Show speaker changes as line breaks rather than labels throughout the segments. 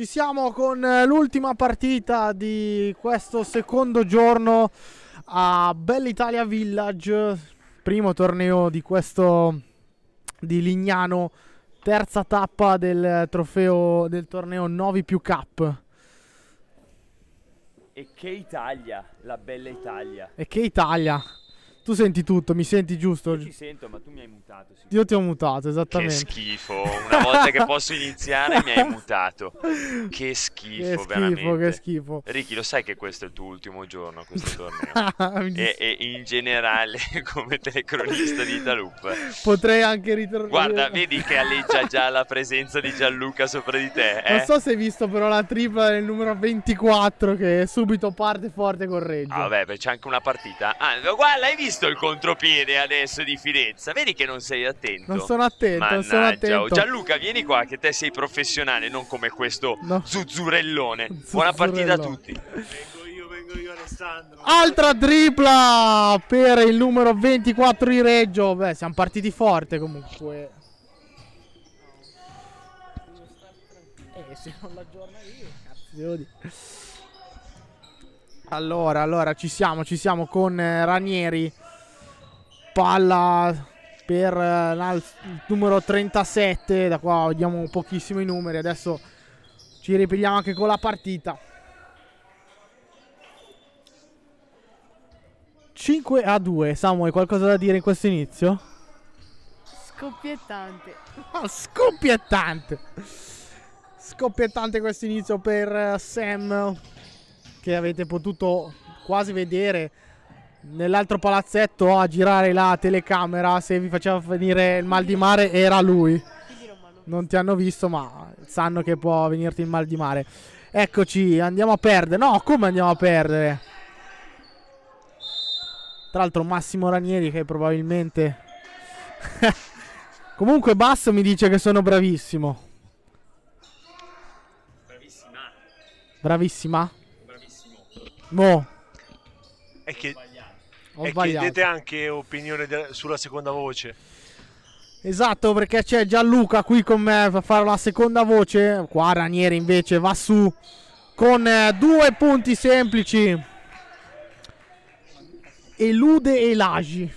Ci siamo con eh, l'ultima partita di questo secondo giorno a Bell'Italia Village, primo torneo di questo di Lignano, terza tappa del trofeo del torneo 9 più Cup.
E che Italia, la bella Italia.
E che Italia. Tu senti tutto, mi senti giusto? Io ti
sento, ma tu mi hai mutato.
Io ti ho mutato, esattamente. Che schifo. Una volta che posso
iniziare mi hai mutato. Che schifo, che schifo veramente. Che schifo. Ricky, lo sai che questo è il tuo ultimo giorno, questo torneo. Ah, e, e, in generale, come telecronista di Italup.
Potrei anche ritornare. Guarda,
vedi che alleggia già la presenza di Gianluca sopra di te. Eh? Non so
se hai visto però la tripla del numero 24 che subito parte forte con Reggio. Ah,
vabbè, c'è anche una partita. Ah, guarda, hai visto? visto il contropiede adesso di Firenze. Vedi che non sei attento. Non sono attento,
Mannaggia. sono oh, attento.
Gianluca, vieni qua che te sei professionale, non come questo no. zuzzurellone. zuzzurellone. Buona partita a tutti.
Altra tripla per il numero 24 di Reggio. Beh, siamo partiti forte comunque. Eh, se non l'aggiorno io, cazzo, devo dire. Allora, allora, ci siamo, ci siamo con eh, Ranieri palla per eh, il numero 37 da qua vediamo pochissimo i numeri adesso ci ripigliamo anche con la partita 5 a 2 Samu hai qualcosa da dire in questo inizio? scoppiettante oh, scoppiettante scoppiettante questo inizio per eh, Sam che avete potuto quasi vedere nell'altro palazzetto a girare la telecamera se vi faceva venire il mal di mare era lui non ti hanno visto ma sanno che può venirti il mal di mare eccoci andiamo a perdere no come andiamo a perdere tra l'altro Massimo Ranieri che probabilmente comunque Basso mi dice che sono bravissimo bravissima bravissima bravissimo mo è che ho e sbagliato. chiedete
anche opinione de- sulla seconda voce.
Esatto, perché c'è Gianluca qui con me per fare la seconda voce. Qua Ranieri invece va su con eh, due punti semplici. Elude Elagi.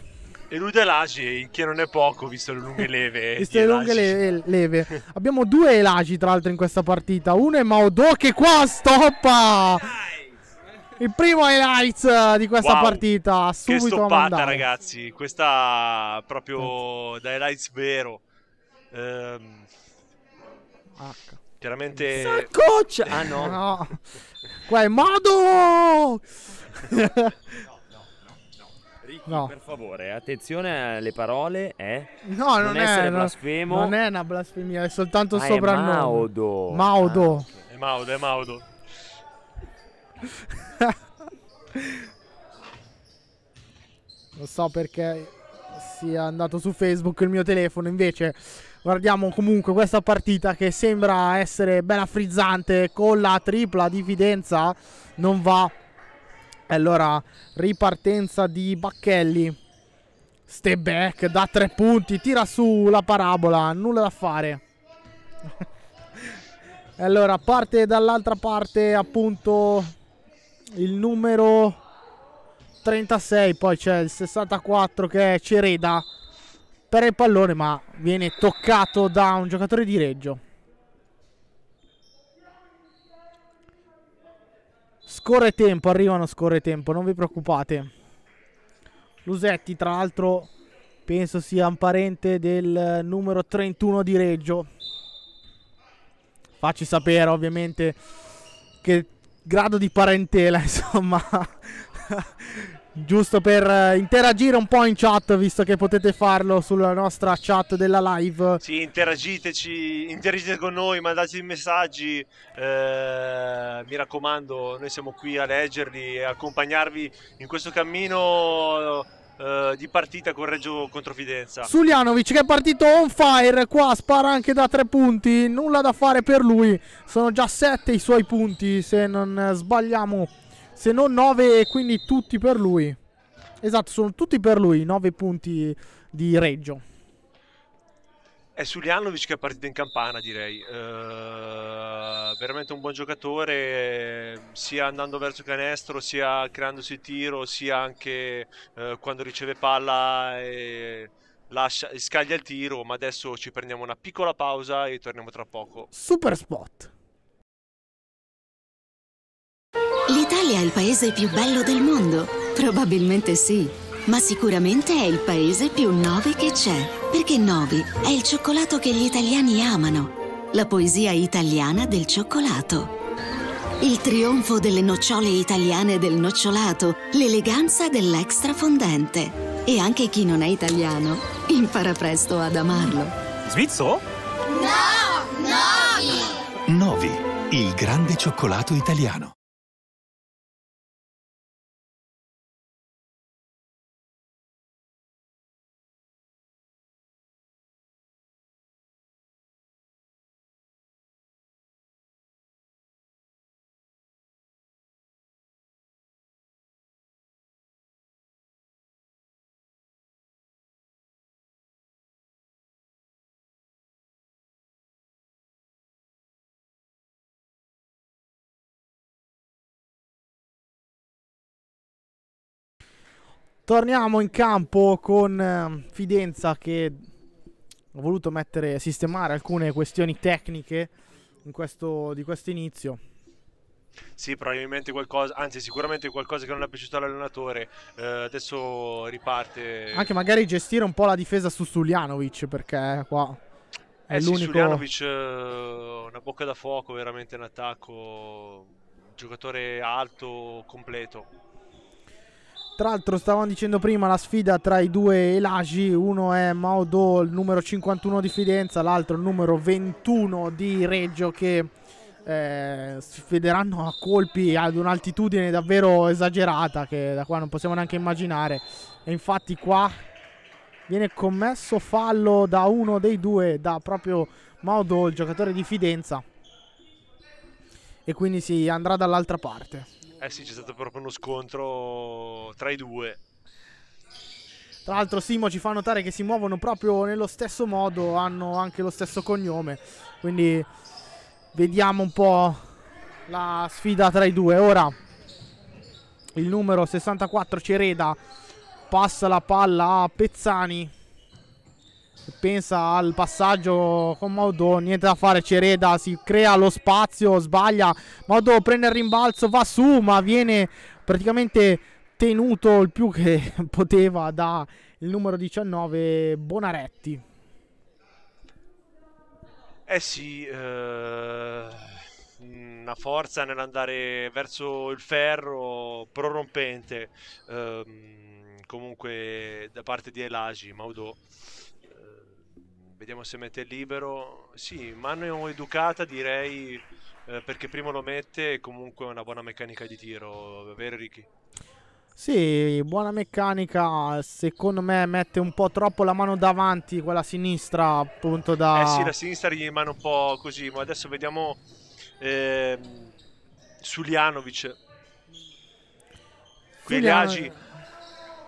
Elude Elagi, che non è poco visto le lunghe leve. visto le lunghe le-
leve. Abbiamo due Elagi tra l'altro in questa partita. Uno è Maudò che qua stoppa. Il primo highlight eh, di questa wow, partita. Subito che stoppata,
ragazzi. Questa proprio da highlights vero. Ehm, H. Chiaramente. Saccoc! Ah no. no.
Qua è Mado! no. per
favore, attenzione alle parole, eh? No, non, non è, blasfemo. Non
è una blasfemia, è soltanto il ah, soprannome. Maudo. Maudo. Ah, okay.
È Maudo, è Maudo.
non so perché sia andato su Facebook il mio telefono, invece guardiamo comunque questa partita che sembra essere ben frizzante con la tripla di Fidenza, non va. Allora, ripartenza di Bacchelli. Step back da tre punti, tira su la parabola, nulla da fare. allora, parte dall'altra parte appunto il numero 36, poi c'è il 64 che è Cereda per il pallone ma viene toccato da un giocatore di Reggio. Scorre tempo, arrivano scorre tempo, non vi preoccupate. Lusetti tra l'altro penso sia un parente del numero 31 di Reggio. Facci sapere ovviamente che grado di parentela, insomma. Giusto per eh, interagire un po' in chat, visto che potete farlo sulla nostra chat della live.
Sì, interagiteci, interagite con noi, mandateci messaggi. Eh, mi raccomando, noi siamo qui a leggerli e accompagnarvi in questo cammino eh, di partita con Reggio contro Fidenza.
Sulianovic
che è partito on fire, qua spara anche da tre punti, nulla da fare per lui, sono già sette i suoi punti se non sbagliamo, se non nove quindi tutti per lui. Esatto, sono tutti per lui, nove punti di Reggio.
È Suljanovic che è partito in campana, direi. Uh, veramente un buon giocatore, sia andando verso canestro, sia creandosi tiro, sia anche uh, quando riceve palla e lascia, scaglia il tiro. Ma adesso ci prendiamo una piccola pausa e torniamo tra poco.
Super spot. L'Italia è il paese più bello del mondo? Probabilmente sì, ma sicuramente è il paese più nove che c'è. Perché Novi è il cioccolato che gli italiani amano. La poesia italiana del cioccolato. Il trionfo delle nocciole italiane del nocciolato, l'eleganza dell'extra fondente. E anche chi non è italiano impara presto ad amarlo.
Svizzo? No!
Novi! Novi, il grande cioccolato italiano.
Torniamo in campo con ehm, Fidenza che ha voluto mettere, sistemare alcune questioni tecniche questo, di questo inizio.
Sì, probabilmente qualcosa, anzi sicuramente qualcosa che non è piaciuto all'allenatore. Eh, adesso riparte. Anche magari gestire
un po' la difesa su Suljanovic perché eh, qua è eh l'unico... Sì, Sulianovic
eh, una bocca da fuoco, veramente in attacco, giocatore alto, completo.
Tra l'altro stavamo dicendo prima la sfida tra i due Elagi, uno è Maodo il numero 51 di Fidenza, l'altro il numero 21 di Reggio che eh, sfideranno a colpi ad un'altitudine davvero esagerata che da qua non possiamo neanche immaginare. E infatti qua viene commesso fallo da uno dei due, da proprio Maodo, il giocatore di Fidenza. E quindi si andrà dall'altra parte.
Eh sì, c'è stato proprio uno scontro tra i due.
Tra l'altro Simo ci fa notare che si muovono proprio nello stesso modo, hanno anche lo stesso cognome, quindi vediamo un po' la sfida tra i due. Ora il numero 64 Cereda passa la palla a Pezzani pensa al passaggio con Maudò, niente da fare, Cereda si crea lo spazio, sbaglia, Maudò prende il rimbalzo, va su ma viene praticamente tenuto il più che poteva dal numero 19 Bonaretti.
Eh sì, eh, mm, una forza nell'andare verso il ferro prorompente eh, comunque da parte di Elagi, Maudò. Vediamo se mette libero. Sì, mano educata direi eh, perché prima lo mette e comunque è una buona meccanica di tiro, vero Ricky?
Sì, buona meccanica. Secondo me mette un po' troppo la mano davanti, quella sinistra, appunto da. Eh sì, la
sinistra gli rimane un po' così, ma adesso vediamo eh, Sulianovic. Qui Sulianovic. Liagi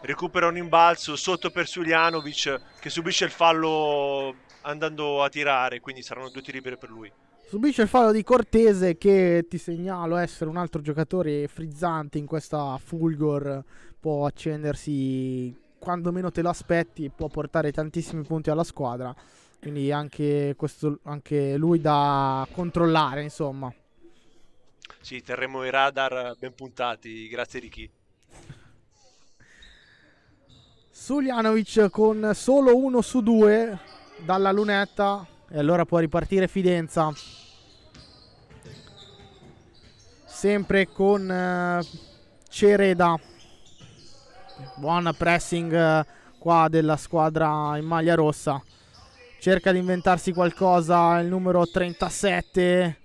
recupera un imbalzo sotto per Suljanovic che subisce il fallo andando a tirare, quindi saranno due tiri liberi per lui.
Subisce il fallo di Cortese che ti segnalo essere un altro giocatore frizzante in questa Fulgor, può accendersi quando meno te lo aspetti, può portare tantissimi punti alla squadra, quindi anche, questo, anche lui da controllare insomma.
Sì, terremo i radar ben puntati, grazie Ricky.
Suljanovic con solo uno su due dalla lunetta e allora può ripartire Fidenza sempre con eh, Cereda buon pressing eh, qua della squadra in maglia rossa cerca di inventarsi qualcosa il numero 37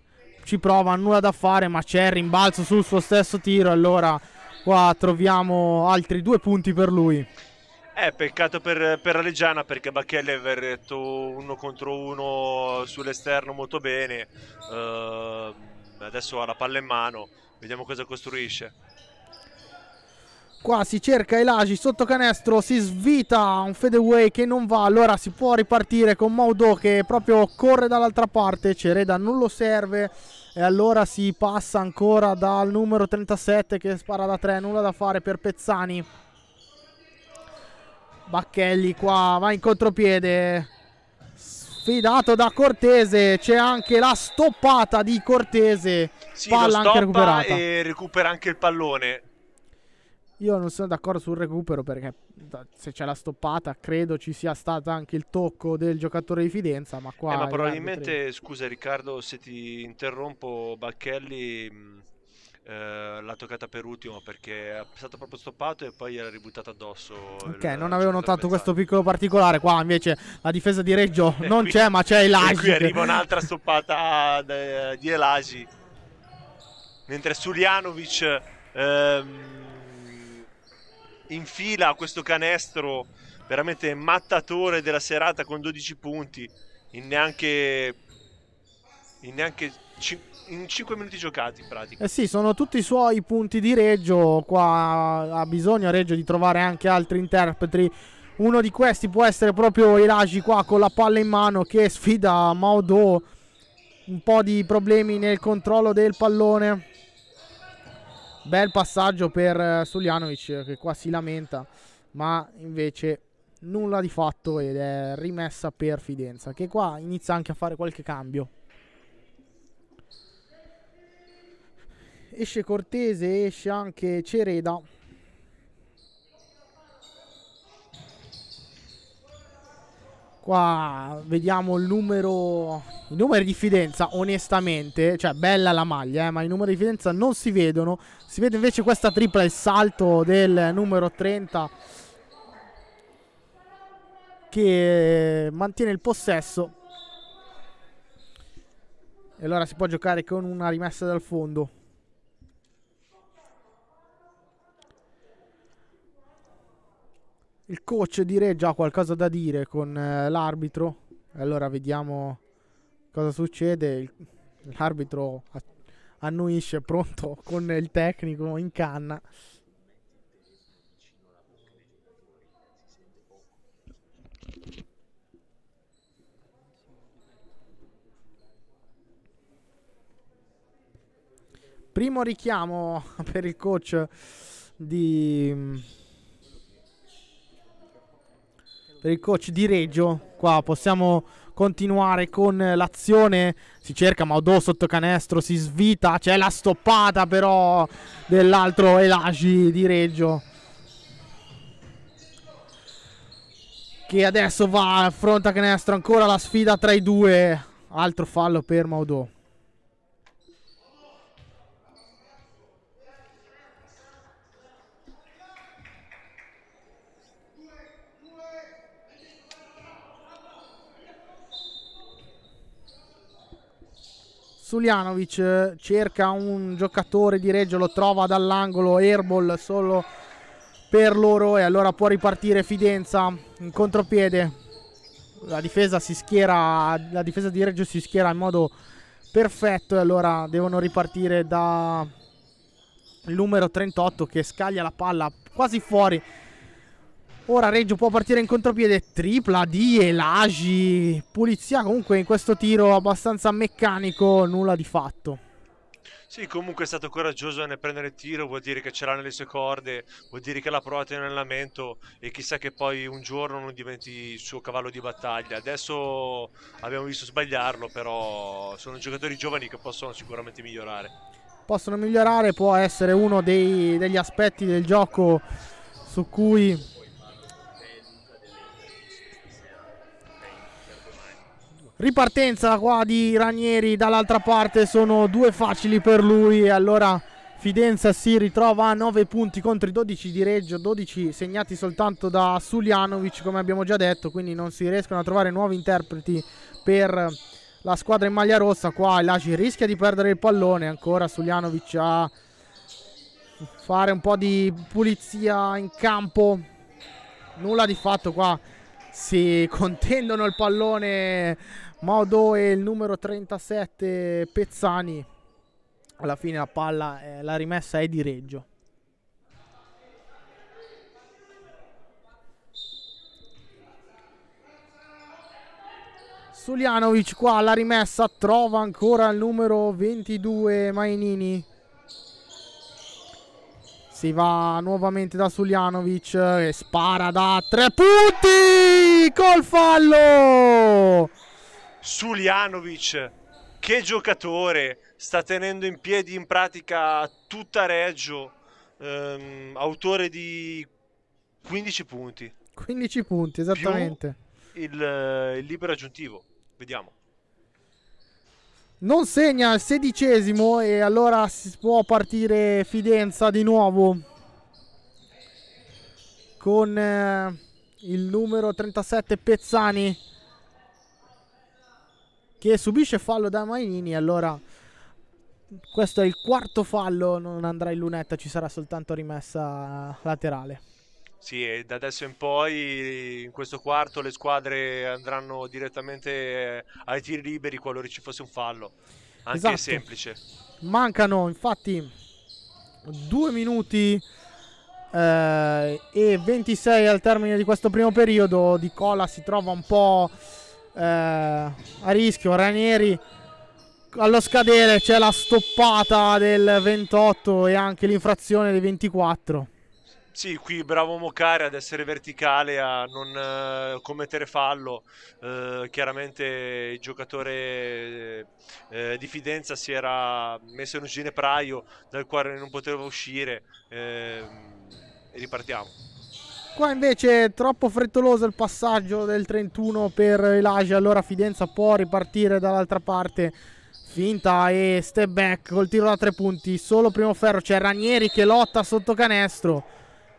ci prova nulla da fare ma c'è il rimbalzo sul suo stesso tiro allora qua troviamo altri due punti per lui
eh, peccato per, per Reggiana perché Bacchelli aveva retto uno contro uno sull'esterno molto bene. Uh, adesso ha la palla in mano, vediamo cosa costruisce.
Qua si cerca Elagi sotto canestro, si svita un fadeaway che non va, allora si può ripartire con Maudò che proprio corre dall'altra parte, Cereda non lo serve e allora si passa ancora dal numero 37 che spara da 3, nulla da fare per Pezzani. Bacchelli qua va in contropiede sfidato da Cortese c'è anche la stoppata di Cortese sì, palla anche recuperata e
recupera anche il pallone
io non sono d'accordo sul recupero perché se c'è la stoppata credo ci sia stato anche il tocco del giocatore di Fidenza ma qua eh, ma probabilmente
scusa Riccardo se ti interrompo Bacchelli eh, l'ha toccata per ultimo perché è stato proprio stoppato e poi era ributtato addosso. Ok, il, non avevo notato
questo piccolo particolare. Qua invece la difesa di Reggio e non c'è, ma c'è Elagi. E qui arriva un'altra
stoppata di Elagi. Mentre Sulianovic ehm, infila questo canestro veramente mattatore della serata con 12 punti in neanche, in neanche 5 in 5 minuti giocati in pratica. Eh sì, sono tutti
i suoi punti di Reggio, qua ha bisogno Reggio di trovare anche altri interpreti. Uno di questi può essere proprio Elagi qua con la palla in mano che sfida Maudo. Un po' di problemi nel controllo del pallone. Bel passaggio per eh, Suljanovic che qua si lamenta, ma invece nulla di fatto ed è rimessa per Fidenza che qua inizia anche a fare qualche cambio. esce Cortese, esce anche Cereda. Qua vediamo il numero, i numeri di fidenza, onestamente, cioè bella la maglia, eh, ma i numeri di fidenza non si vedono. Si vede invece questa tripla, il salto del numero 30 che mantiene il possesso. E allora si può giocare con una rimessa dal fondo. Il coach di Reggio ha qualcosa da dire con eh, l'arbitro. Allora vediamo cosa succede. Il, l'arbitro annuisce pronto con il tecnico in canna. Primo richiamo per il coach di mm, per il coach di Reggio. Qua possiamo continuare con l'azione. Si cerca Maudò sotto canestro, si svita. C'è la stoppata però dell'altro Elagi di Reggio. Che adesso va, affronta canestro ancora la sfida tra i due. Altro fallo per Maudò. Suljanovic eh, cerca un giocatore di Reggio, lo trova dall'angolo, airball solo per loro e allora può ripartire Fidenza in contropiede. La difesa, schiera, la difesa di Reggio si schiera in modo perfetto e allora devono ripartire da il numero 38 che scaglia la palla quasi fuori Ora Reggio può partire in contropiede. Tripla di Elagi. Pulizia comunque in questo tiro abbastanza meccanico. Nulla di fatto.
Sì, comunque è stato coraggioso nel prendere il tiro, vuol dire che ce l'ha nelle sue corde, vuol dire che l'ha provato in allenamento e chissà che poi un giorno non diventi il suo cavallo di battaglia. Adesso abbiamo visto sbagliarlo, però sono giocatori giovani che possono sicuramente migliorare.
Possono migliorare, può essere uno dei, degli aspetti del gioco su cui Ripartenza qua di Ranieri dall'altra parte sono due facili per lui e allora Fidenza si ritrova a 9 punti contro i 12 di Reggio, 12 segnati soltanto da Sulianovic come abbiamo già detto, quindi non si riescono a trovare nuovi interpreti per la squadra in maglia rossa, qua Laci rischia di perdere il pallone, ancora Sulianovic a fare un po' di pulizia in campo, nulla di fatto qua si contendono il pallone Modo e il numero 37 Pezzani. Alla fine la palla, eh, la rimessa è di Reggio. Sulianovic qua alla rimessa trova ancora il numero 22 Mainini. Si va nuovamente da Sulianovic e eh, spara da tre punti col fallo.
Sulianovic, che giocatore, sta tenendo in piedi in pratica tutta Reggio, ehm, autore di 15 punti.
15 punti, esattamente.
Il, il, libero aggiuntivo, vediamo.
Non segna il sedicesimo e allora si può partire Fidenza di nuovo con eh, il numero 37 Pezzani che subisce fallo da Mainini. Allora, questo è il quarto fallo. Non andrà in lunetta, ci sarà soltanto rimessa laterale.
Sì, e da adesso in poi, in questo quarto, le squadre andranno direttamente eh, ai tiri liberi qualora ci fosse un fallo, anche esatto. semplice.
Mancano infatti due minuti eh, e 26 al termine di questo primo periodo. Di Cola si trova un po' eh, a rischio Ranieri allo scadere c'è la stoppata del 28 e anche l'infrazione del 24
sì, qui bravo Mocare ad essere verticale, a non uh, commettere fallo. Uh, chiaramente il giocatore uh, di Fidenza si era messo in un ginepraio dal quale non poteva uscire. Ehm, e ripartiamo.
Qua invece è troppo frettoloso il passaggio del 31 per Elijah, allora Fidenza può ripartire dall'altra parte. Finta e step back col tiro da tre punti, solo primo ferro, c'è Ranieri che lotta sotto canestro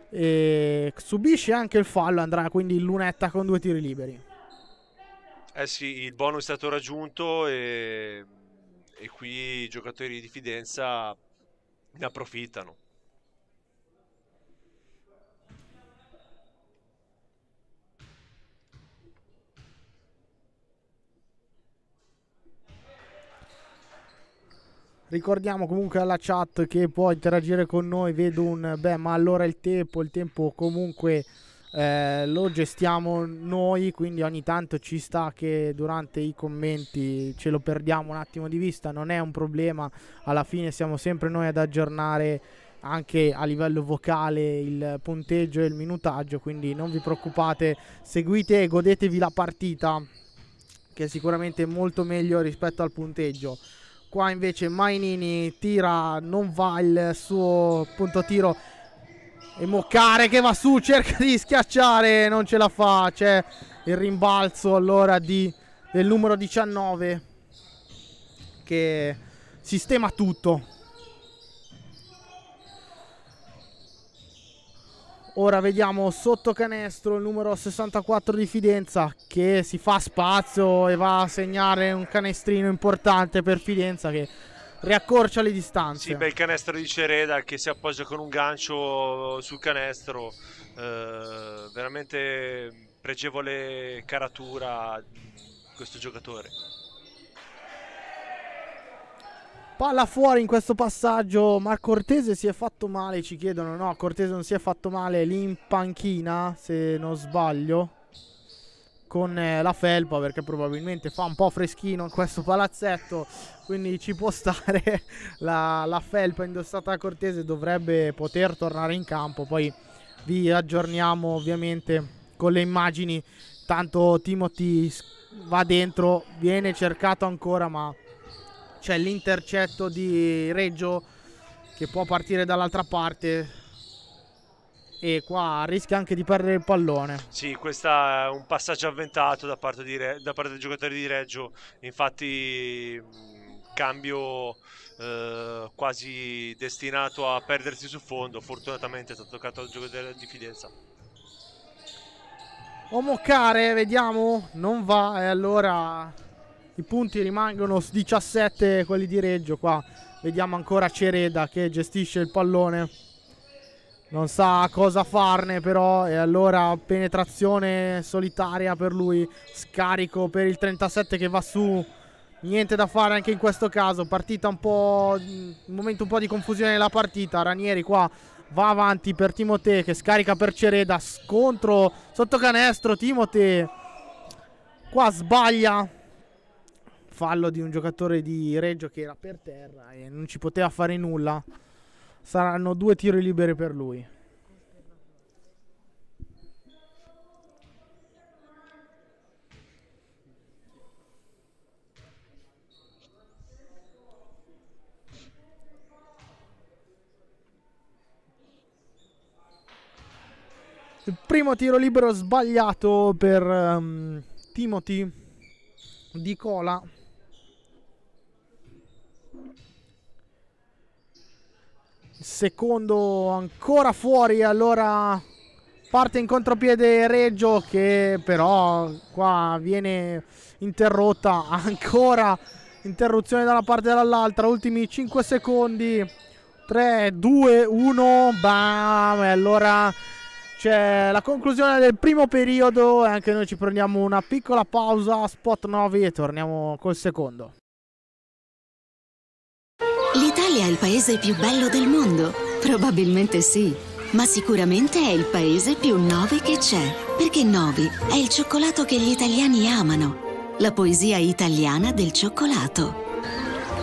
e subisce anche il fallo, andrà quindi in lunetta con due tiri liberi.
Eh sì, il bonus è stato raggiunto e, e qui i giocatori di Fidenza ne approfittano.
Ricordiamo comunque alla chat che può interagire con noi. Vedo un beh, ma allora il tempo, il tempo comunque eh, lo gestiamo noi, quindi ogni tanto ci sta che durante i commenti ce lo perdiamo un attimo di vista, non è un problema. Alla fine siamo sempre noi ad aggiornare anche a livello vocale il punteggio e il minutaggio, quindi non vi preoccupate, seguite e godetevi la partita che è sicuramente molto meglio rispetto al punteggio. Qua invece Mainini tira, non va il suo punto tiro. E Moccare che va su, cerca di schiacciare, non ce la fa. C'è il rimbalzo allora di, del numero 19 che sistema tutto. Ora vediamo sotto canestro il numero 64 di Fidenza che si fa spazio e va a segnare un canestrino importante per Fidenza che riaccorcia le distanze. Sì,
bel canestro di Cereda che si appoggia con un gancio sul canestro, eh, veramente pregevole caratura questo giocatore.
Palla fuori in questo passaggio, ma Cortese si è fatto male, ci chiedono. No, Cortese non si è fatto male lì in panchina, se non sbaglio, con eh, la felpa, perché probabilmente fa un po' freschino in questo palazzetto, quindi ci può stare la, la felpa indossata da Cortese, dovrebbe poter tornare in campo. Poi vi aggiorniamo ovviamente con le immagini, tanto Timothy va dentro, viene cercato ancora, ma c'è l'intercetto di Reggio che può partire dall'altra parte e qua rischia anche di perdere il pallone.
Sì, questo è un passaggio avventato da parte, di Re- da parte dei giocatori di Reggio, infatti cambio eh, quasi destinato a perdersi sul fondo, fortunatamente è stato toccato al giocatore di Fidenza.
Omocare, vediamo, non va e allora i punti rimangono 17 quelli di Reggio qua vediamo ancora Cereda che gestisce il pallone non sa cosa farne però e allora penetrazione solitaria per lui scarico per il 37 che va su niente da fare anche in questo caso partita un po' un momento un po' di confusione nella partita Ranieri qua va avanti per Timote che scarica per Cereda scontro sotto canestro Timote qua sbaglia fallo di un giocatore di Reggio che era per terra e non ci poteva fare nulla. Saranno due tiri liberi per lui. Il primo tiro libero sbagliato per um, Timothy di Cola. Il secondo ancora fuori, allora parte in contropiede Reggio che però qua viene interrotta ancora interruzione da una parte e dall'altra, ultimi 5 secondi. 3, 2, 1, bam! E allora c'è la conclusione del primo periodo e anche noi ci prendiamo una piccola pausa, spot 9 e torniamo col secondo.
L'Italia è il paese più bello del mondo? Probabilmente sì, ma sicuramente è il paese più Novi che c'è, perché Novi è il cioccolato che gli italiani amano, la poesia italiana del cioccolato.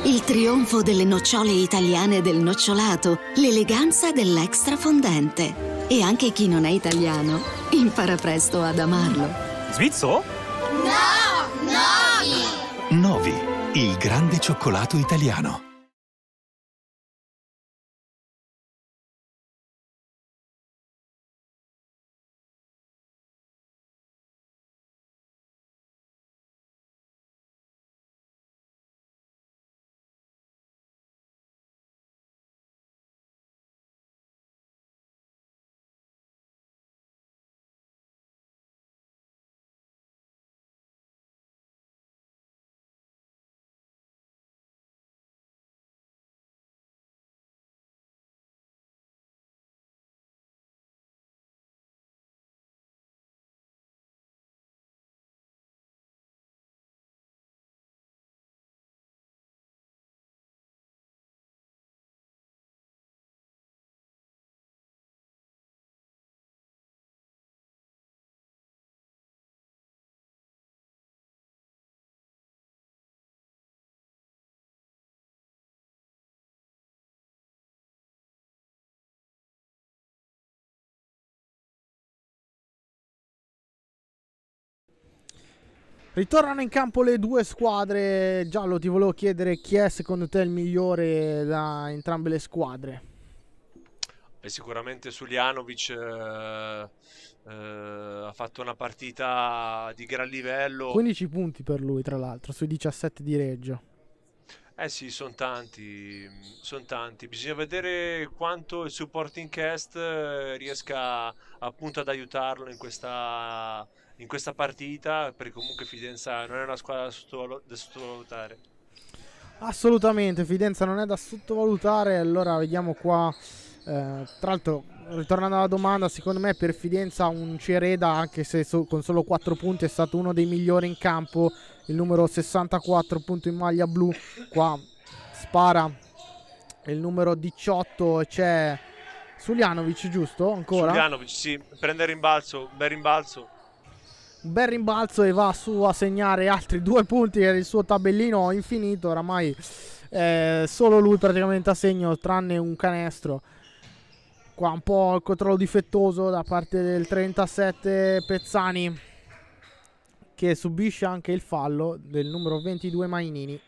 Il trionfo delle nocciole italiane del nocciolato, l'eleganza dell'extra fondente. E anche chi non è italiano impara presto ad amarlo.
Svizzo? No! Novi! Novi, il grande cioccolato
italiano.
Ritornano in campo le due squadre. Giallo, ti volevo chiedere chi è secondo te il migliore da entrambe le squadre.
Beh, sicuramente Sulianovic eh, eh, ha fatto una partita di gran livello. 15
punti per lui, tra l'altro, sui 17 di Reggio.
Eh sì, sono tanti, sono tanti. Bisogna vedere quanto il supporting cast eh, riesca appunto ad aiutarlo in questa in questa partita, perché comunque Fidenza non è una squadra da, sottovalu da sottovalutare.
Assolutamente, Fidenza non è da sottovalutare, allora vediamo qua. Eh, tra l'altro, ritornando alla domanda, secondo me per Fidenza un Cereda, anche se so con solo 4 punti, è stato uno dei migliori in campo. Il numero 64, punto in maglia blu, qua spara. Il numero 18 c'è Sulianovic, giusto? Ancora? Sulianovic,
sì, prende rimbalzo, bel rimbalzo
un bel rimbalzo e va su a segnare altri due punti per il suo tabellino infinito oramai eh, solo lui praticamente a segno tranne un canestro qua un po' il controllo difettoso da parte del 37 Pezzani che subisce anche il fallo del numero 22 Mainini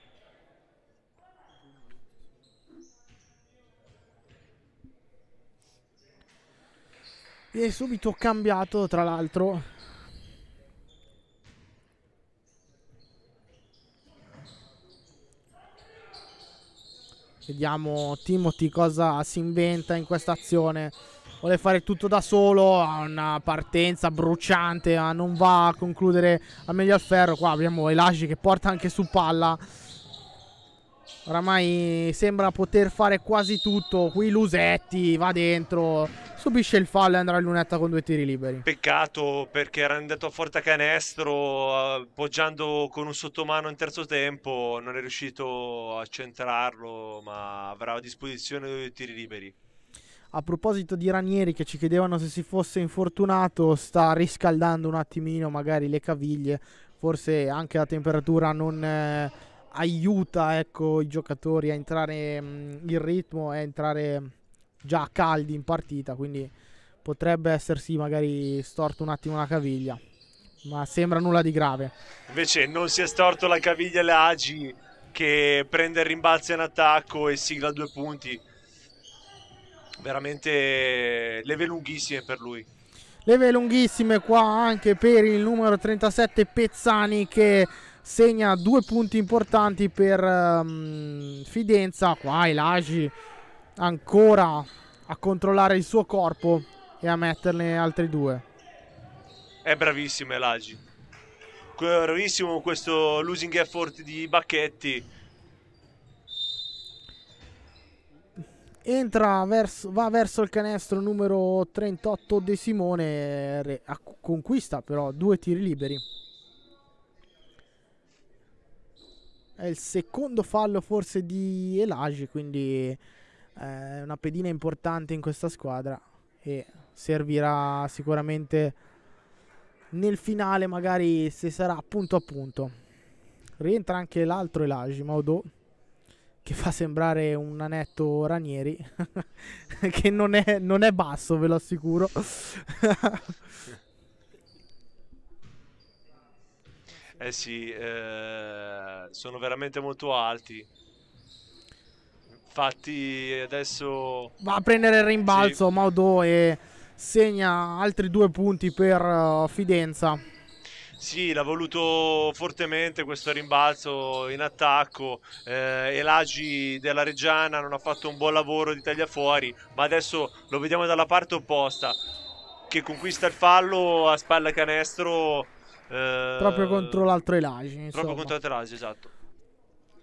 e subito cambiato tra l'altro Vediamo Timothy cosa si inventa in questa azione. Vuole fare tutto da solo, ha una partenza bruciante, non va a concludere a meglio al ferro. Qua abbiamo Elashi che porta anche su palla. Oramai sembra poter fare quasi tutto. Qui Lusetti va dentro, subisce il fallo e andrà in lunetta con due tiri liberi.
Peccato perché era andato a forte canestro, poggiando con un sottomano in terzo tempo, non è riuscito a centrarlo, ma avrà a disposizione due tiri liberi.
A proposito di Ranieri che ci chiedevano se si fosse infortunato, sta riscaldando un attimino magari le caviglie, forse anche la temperatura non... Eh aiuta ecco, i giocatori a entrare mm, in ritmo e a entrare già caldi in partita, quindi potrebbe essersi magari storto un attimo la caviglia, ma sembra nulla di grave.
Invece non si è storto la caviglia Leagi che prende il rimbalzo in attacco e sigla due punti. Veramente leve lunghissime per lui.
Leve lunghissime qua anche per il numero 37 Pezzani che segna due punti importanti per um, Fidenza. Qua Elagi ancora a controllare il suo corpo e a metterne altri due.
È bravissimo Elagi. Bravissimo questo losing effort di Bacchetti.
Entra verso, va verso il canestro numero 38 De Simone, conquista però due tiri liberi. È il secondo fallo forse di Elage, quindi eh, una pedina importante in questa squadra e servirà sicuramente nel finale magari se sarà punto a punto. Rientra anche l'altro Elage, Maudot che fa sembrare un anetto Ranieri, che non è, non è, basso, ve lo assicuro.
Eh sì, eh, sono veramente molto alti. Infatti adesso...
Va a prendere il rimbalzo sì. Maudò e segna altri due punti per uh, Fidenza.
Sì, l'ha voluto fortemente questo rimbalzo in attacco. Eh, Elagi della Reggiana non ha fatto un buon lavoro di taglia fuori, ma adesso lo vediamo dalla parte opposta che conquista il fallo a spalla canestro proprio ehm, contro l'altro Elagi. Insomma. Proprio contro l'altro Elagi, esatto.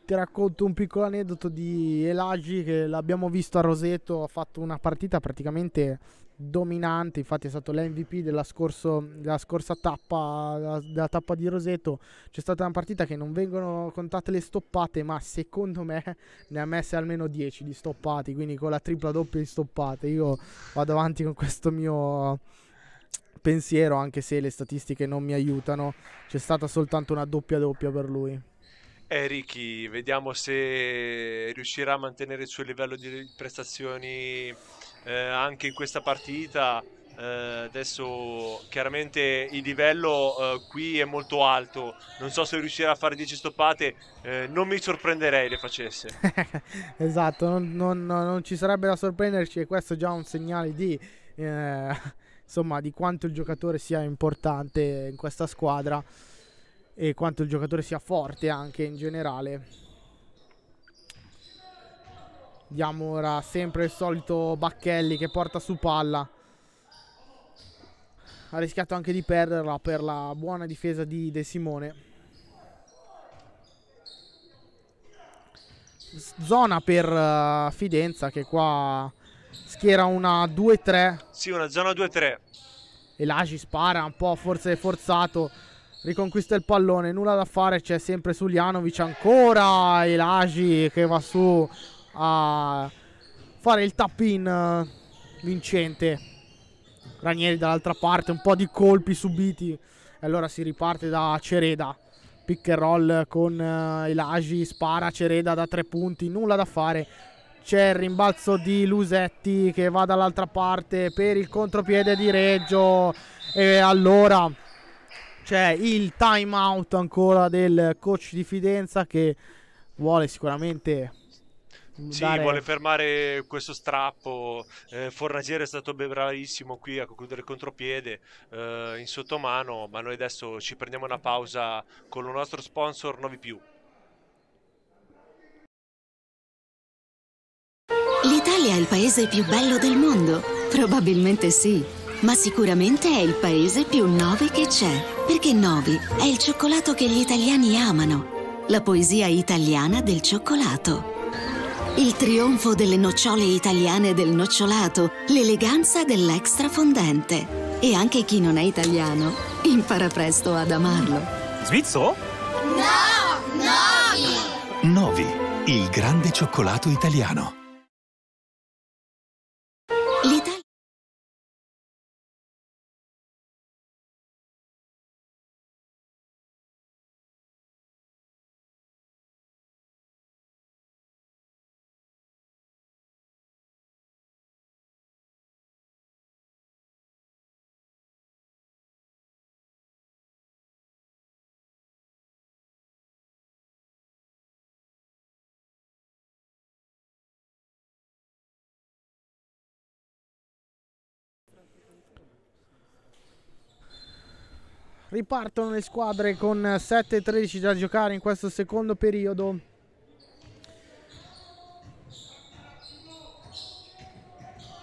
Ti racconto un piccolo aneddoto di Elagi che l'abbiamo visto a Roseto, ha fatto una partita praticamente dominante, infatti è stato l'MVP della, scorso, della scorsa tappa, della, della, tappa di Roseto, c'è stata una partita che non vengono contate le stoppate, ma secondo me ne ha messe almeno 10 di stoppate, quindi con la tripla doppia di stoppate, io vado avanti con questo mio pensiero, anche se le statistiche non mi aiutano, c'è stata soltanto una doppia doppia per lui.
Eh, Ricky, vediamo se riuscirà a mantenere il suo livello di prestazioni eh, anche in questa partita. Eh, adesso chiaramente il livello eh, qui è molto alto. Non so se riuscirà a fare 10 stoppate. Eh, non mi sorprenderei le facesse.
esatto, non, non, non, ci sarebbe da sorprenderci. E questo è già un segnale di eh, insomma di quanto il giocatore sia importante in questa squadra e quanto il giocatore sia forte anche in generale. Diamo ora sempre il solito Bacchelli che porta su palla. Ha rischiato anche di perderla per la buona difesa di De Simone. Zona per uh, Fidenza che qua schiera una 2-3.
Sì, una zona 2-3.
E Lagi spara un po', forse forzato. Riconquista il pallone, nulla da fare, c'è sempre Sulianovic ancora. E Lagi che va su a fare il tap-in eh, vincente. Ranieri dall'altra parte, un po' di colpi subiti. E allora si riparte da Cereda pick and roll con uh, eh, Elagi, spara Cereda da tre punti, nulla da fare c'è il rimbalzo di Lusetti che va dall'altra parte per il contropiede di Reggio e allora c'è il time out ancora del coach di Fidenza che vuole sicuramente sì, dare... vuole
fermare questo strappo. Eh, Fornagiere è stato bravissimo qui a concludere il contropiede eh, in sottomano, ma noi adesso ci prendiamo una pausa con il nostro sponsor Novi Più.
L'Italia è il paese più bello del mondo? Probabilmente sì, ma sicuramente è il paese più Novi che c'è, perché Novi è il cioccolato che gli italiani amano, la poesia italiana del cioccolato. Il trionfo delle nocciole italiane del nocciolato, l'eleganza dell'extra fondente. E anche chi non è italiano impara presto ad amarlo.
Svizzero? No! Novi! Novi, il grande
cioccolato italiano.
Ripartono le squadre con 7-13 da giocare in questo secondo periodo.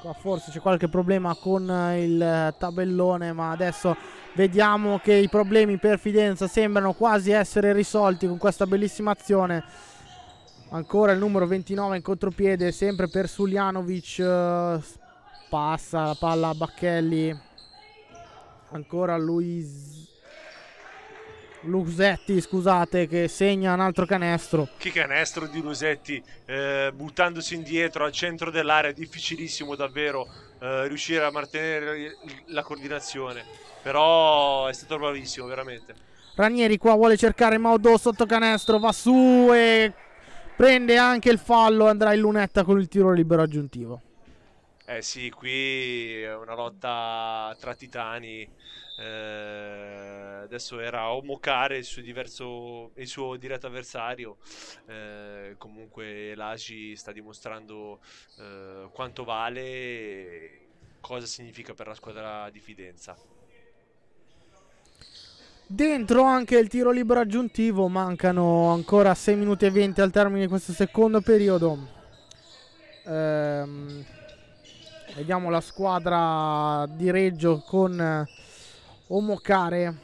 Qua forse c'è qualche problema con il tabellone, ma adesso vediamo che i problemi per Fidenza sembrano quasi essere risolti con questa bellissima azione. Ancora il numero 29 in contropiede, sempre per Suljanovic. Eh, passa la palla a Bacchelli. Ancora Luis Lusetti, scusate, che segna un altro canestro.
Che canestro di Lusetti, eh, buttandosi indietro al centro dell'area, difficilissimo davvero eh, riuscire a mantenere la coordinazione, però è stato bravissimo veramente.
Ranieri qua vuole cercare Maudò sotto canestro, va su e prende anche il fallo, andrà in lunetta con il tiro libero aggiuntivo.
Eh sì, qui è una lotta tra titani. Eh, adesso era Omokare il suo, diverso, il suo diretto avversario. Eh, comunque l'Agi sta dimostrando eh, quanto vale e cosa significa per la squadra di Fidenza.
Dentro anche il tiro libero aggiuntivo, mancano ancora 6 minuti e 20 al termine di questo secondo periodo. Ehm Vediamo la squadra di Reggio con eh, Omocare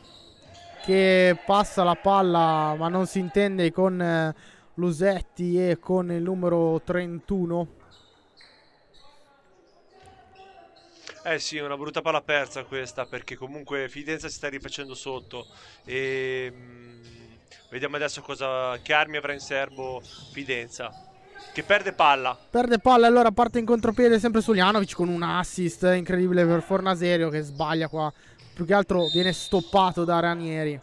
che passa la palla ma non si intende con eh, Lusetti e con il numero 31.
Eh sì, una brutta palla persa questa perché comunque Fidenza si sta rifacendo sotto e... Ehm, vediamo adesso cosa, che armi avrà in serbo Fidenza. Che perde palla.
Perde palla, allora parte in contropiede sempre Suljanovic con un assist incredibile per Fornaserio che sbaglia qua. Più che altro viene stoppato da Ranieri.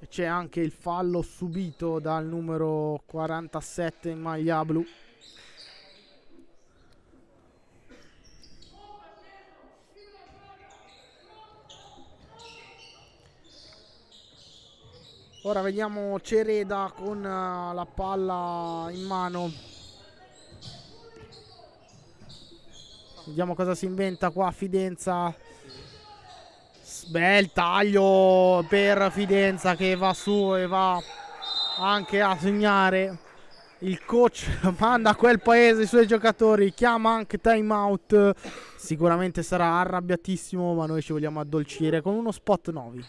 E c'è anche il fallo subito dal numero 47 in maglia blu. Ora vediamo Cereda con eh, la palla in mano. Vediamo cosa si inventa qua Fidenza. Bel taglio per Fidenza che va su e va anche a segnare. Il coach manda a quel paese i suoi giocatori, chiama anche time out. Sicuramente sarà arrabbiatissimo, ma noi ci vogliamo addolcire con uno spot 9.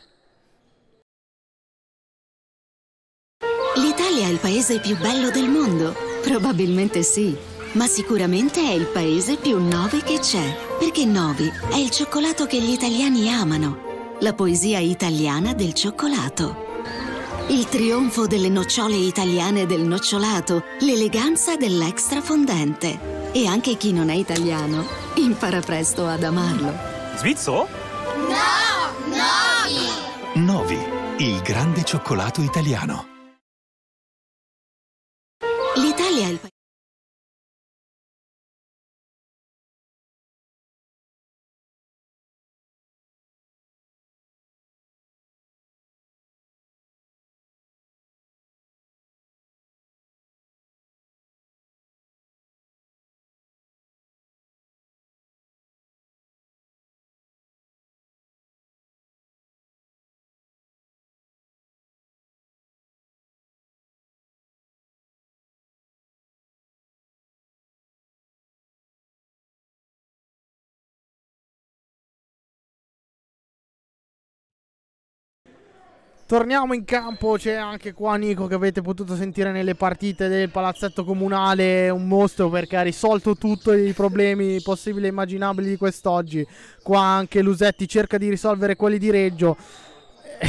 L'Italia è il paese più bello del mondo? Probabilmente sì, ma sicuramente è il paese più Novi che c'è, perché Novi è il cioccolato che gli italiani amano, la poesia italiana del cioccolato. Il trionfo delle nocciole italiane del nocciolato, l'eleganza dell'extra fondente. E anche chi non è italiano impara presto ad amarlo.
Svizzero? No! Novi! Novi, il grande cioccolato italiano.
Torniamo in campo, c'è anche qua Nico che avete potuto sentire nelle partite del palazzetto comunale, un mostro perché ha risolto tutti i problemi possibili e immaginabili di quest'oggi. Qua anche Lusetti cerca di risolvere quelli di Reggio.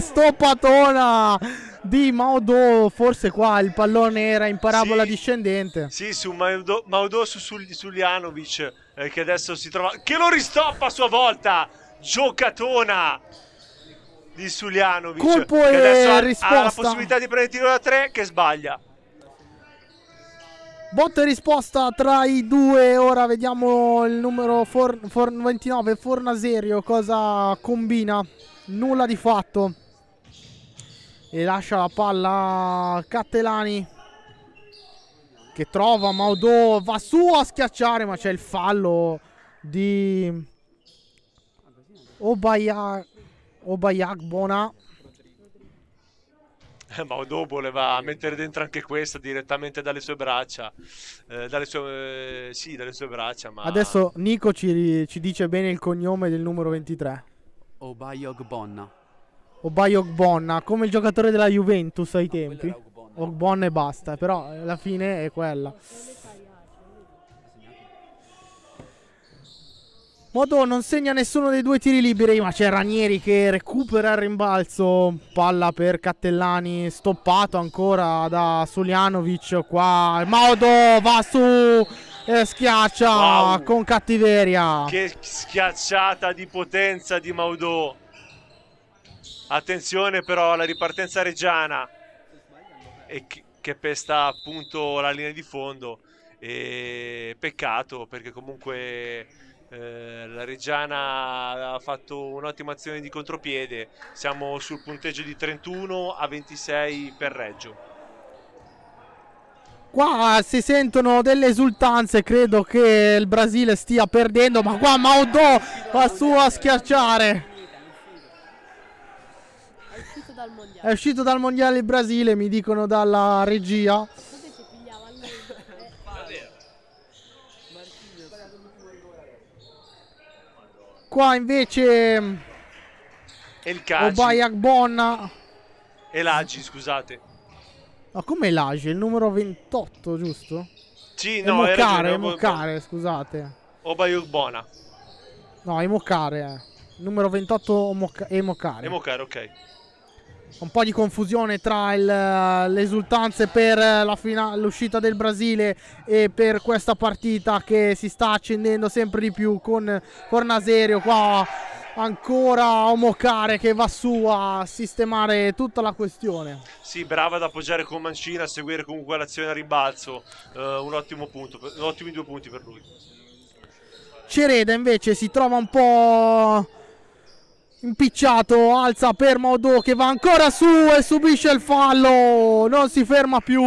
Stoppatona di Maudò, forse qua il pallone era in parabola sì, discendente. Sì,
su Maudò, Maudò su Suljanovic eh, che adesso si trova... Che lo ristoppa a sua volta! Giocatona! di Sulianovic. Colpo che adesso risposta. ha la possibilità di prendere il tiro da tre che sbaglia.
Botta e risposta tra i due, ora vediamo il numero for, for 29, Fornaserio, cosa combina. Nulla di fatto. E lascia la palla a Cattelani che trova Maudò, va su a schiacciare ma c'è il fallo di Obaia Obayak, buona.
Eh, ma Odo voleva mettere dentro anche questa direttamente dalle sue braccia. Eh, dalle sue, eh, sì, dalle sue braccia. Ma... Adesso
Nico ci, ci, dice bene il cognome del numero 23.
Obayog Bonna.
Obayog Bonna, come il giocatore della Juventus ai no, tempi. Ogbonna e basta, però alla fine è quella. Modo non segna nessuno dei due tiri liberi, ma c'è Ranieri che recupera il rimbalzo. Palla per Cattellani, stoppato ancora da Sulianovic qua. Modo va su e schiaccia wow. con cattiveria. Che
schiacciata di potenza di Maudò. Attenzione però alla ripartenza reggiana e che pesta appunto la linea di fondo. E peccato perché comunque eh, la Reggiana ha fatto un'ottima azione di contropiede. Siamo sul punteggio di 31 a 26 per Reggio.
Qua si sentono delle esultanze, credo che il Brasile stia perdendo, ma qua Maudò va su a schiacciare. È uscito dal mondiale il Brasile, mi dicono dalla regia. qua invece mm, e il Kaji Obayak
e l'Agi scusate
ma come l'Agi? Il numero 28 giusto?
Sì, e no, Mokare, ragione, Mokare,
scusate
Obayak No,
no, Emocare eh. numero 28 Emoca- Emocare
Emocare, ok
un po' di confusione tra le esultanze per l'uscita del Brasile e per questa partita che si sta accendendo sempre di più con Fornaserio qua ancora Omocare che va su a sistemare tutta la questione.
Sì, brava ad appoggiare con Mancina, a seguire comunque l'azione a ribalzo uh, eh, un ottimo punto, ottimi due punti per lui.
Cereda invece si trova un po' impicciato, alza per Maudò che va ancora su e subisce il fallo, non si ferma più.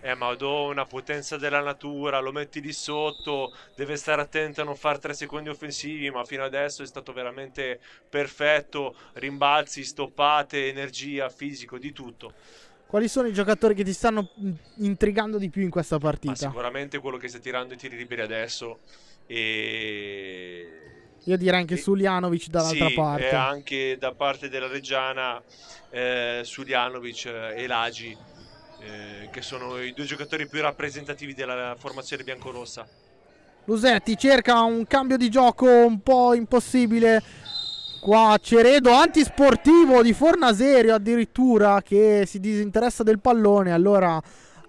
Eh Maudò una potenza della natura, lo metti lì sotto, deve stare attento a non fare tre secondi offensivi, ma fino adesso è stato veramente perfetto, rimbalzi, stoppate, energia, fisico, di tutto.
Quali sono i giocatori che ti stanno intrigando di più in questa partita? Ma
sicuramente quello che sta tirando i tiri liberi adesso e
io direi anche e, Suljanovic dall'altra sì, parte. E
anche da parte della Reggiana eh, Suljanovic e Lagi, eh, che sono i due giocatori più rappresentativi della formazione biancorossa.
Lusetti cerca un cambio di gioco un po' impossibile. Qua Ceredo antisportivo di Fornaserio addirittura che si disinteressa del pallone. Allora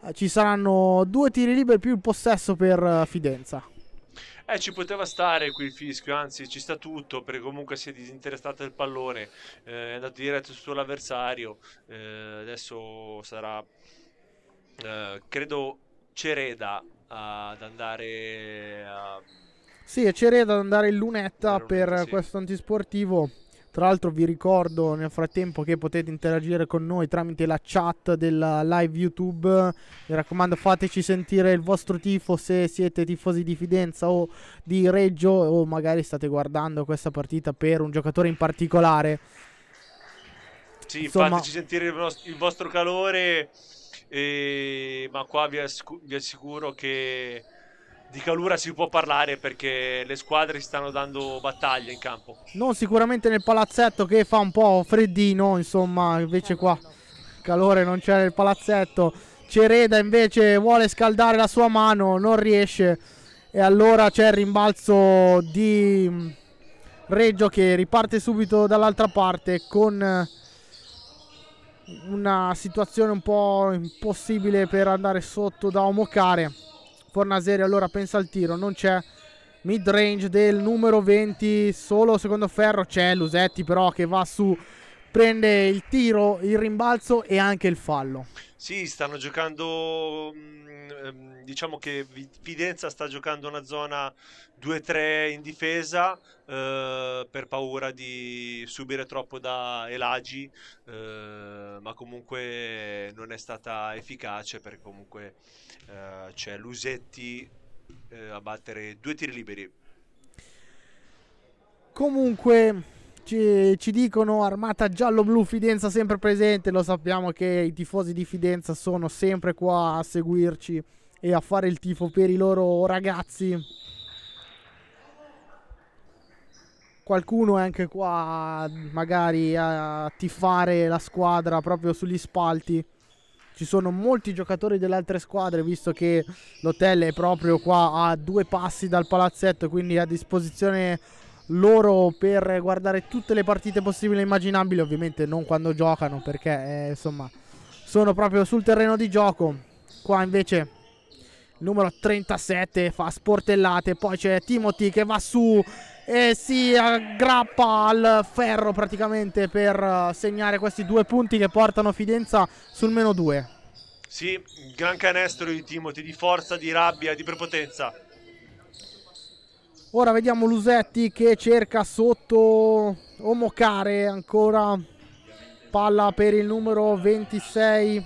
eh, ci saranno due tiri liberi più il possesso per eh, Fidenza.
Eh, ci poteva stare qui il fischio, anzi ci sta tutto, perché comunque si è disinteressato del pallone, eh, è andato diretto sull'avversario, eh, adesso sarà, eh, credo, Cereda ad andare a...
Sì, è Cereda ad andare in lunetta per, per sì. questo antisportivo tra l'altro vi ricordo nel frattempo che potete interagire con noi tramite la chat della live YouTube. Mi raccomando fateci sentire il vostro tifo se siete tifosi di Fidenza o di Reggio o magari state guardando questa partita per un giocatore in particolare.
Sì, Insomma... fateci sentire il vostro, il vostro calore, eh, ma qua vi, vi assicuro che di Calura si può parlare perché le squadre si stanno dando battaglia in campo.
Non sicuramente nel palazzetto che fa un po' freddino, insomma, invece qua calore non c'è nel palazzetto. Cereda invece vuole scaldare la sua mano, non riesce e allora c'è il rimbalzo di mm, Reggio che riparte subito dall'altra parte con eh, una situazione un po' impossibile per andare sotto da Omocare. Fornaseri allora pensa al tiro, non c'è mid range del numero 20, solo secondo ferro c'è Lusetti però che va su, prende il tiro, il rimbalzo e anche il fallo.
Sì, stanno giocando mm, diciamo che Fidenza sta giocando una zona 2-3 in difesa eh, per paura di subire troppo da Elagi, eh, ma comunque non è stata efficace perché comunque eh, c'è Lusetti eh, a battere due tiri liberi.
Comunque ci, ci, dicono armata giallo-blu Fidenza sempre presente, lo sappiamo che i tifosi di Fidenza sono sempre qua a seguirci e a fare il tifo per i loro ragazzi. Qualcuno è anche qua magari a tifare la squadra proprio sugli spalti. Ci sono molti giocatori delle altre squadre visto che l'hotel è proprio qua a due passi dal palazzetto quindi a disposizione loro per guardare tutte le partite possibili e immaginabili, ovviamente non quando giocano perché eh, insomma sono proprio sul terreno di gioco. Qua invece numero 37 fa sportellate poi c'è Timothy che va su e si aggrappa al ferro praticamente per eh, segnare questi due punti che portano Fidenza sul meno 2
sì, gran canestro di Timothy di forza, di rabbia, di prepotenza
ora vediamo Lusetti che cerca sotto Omocare ancora palla per il numero 26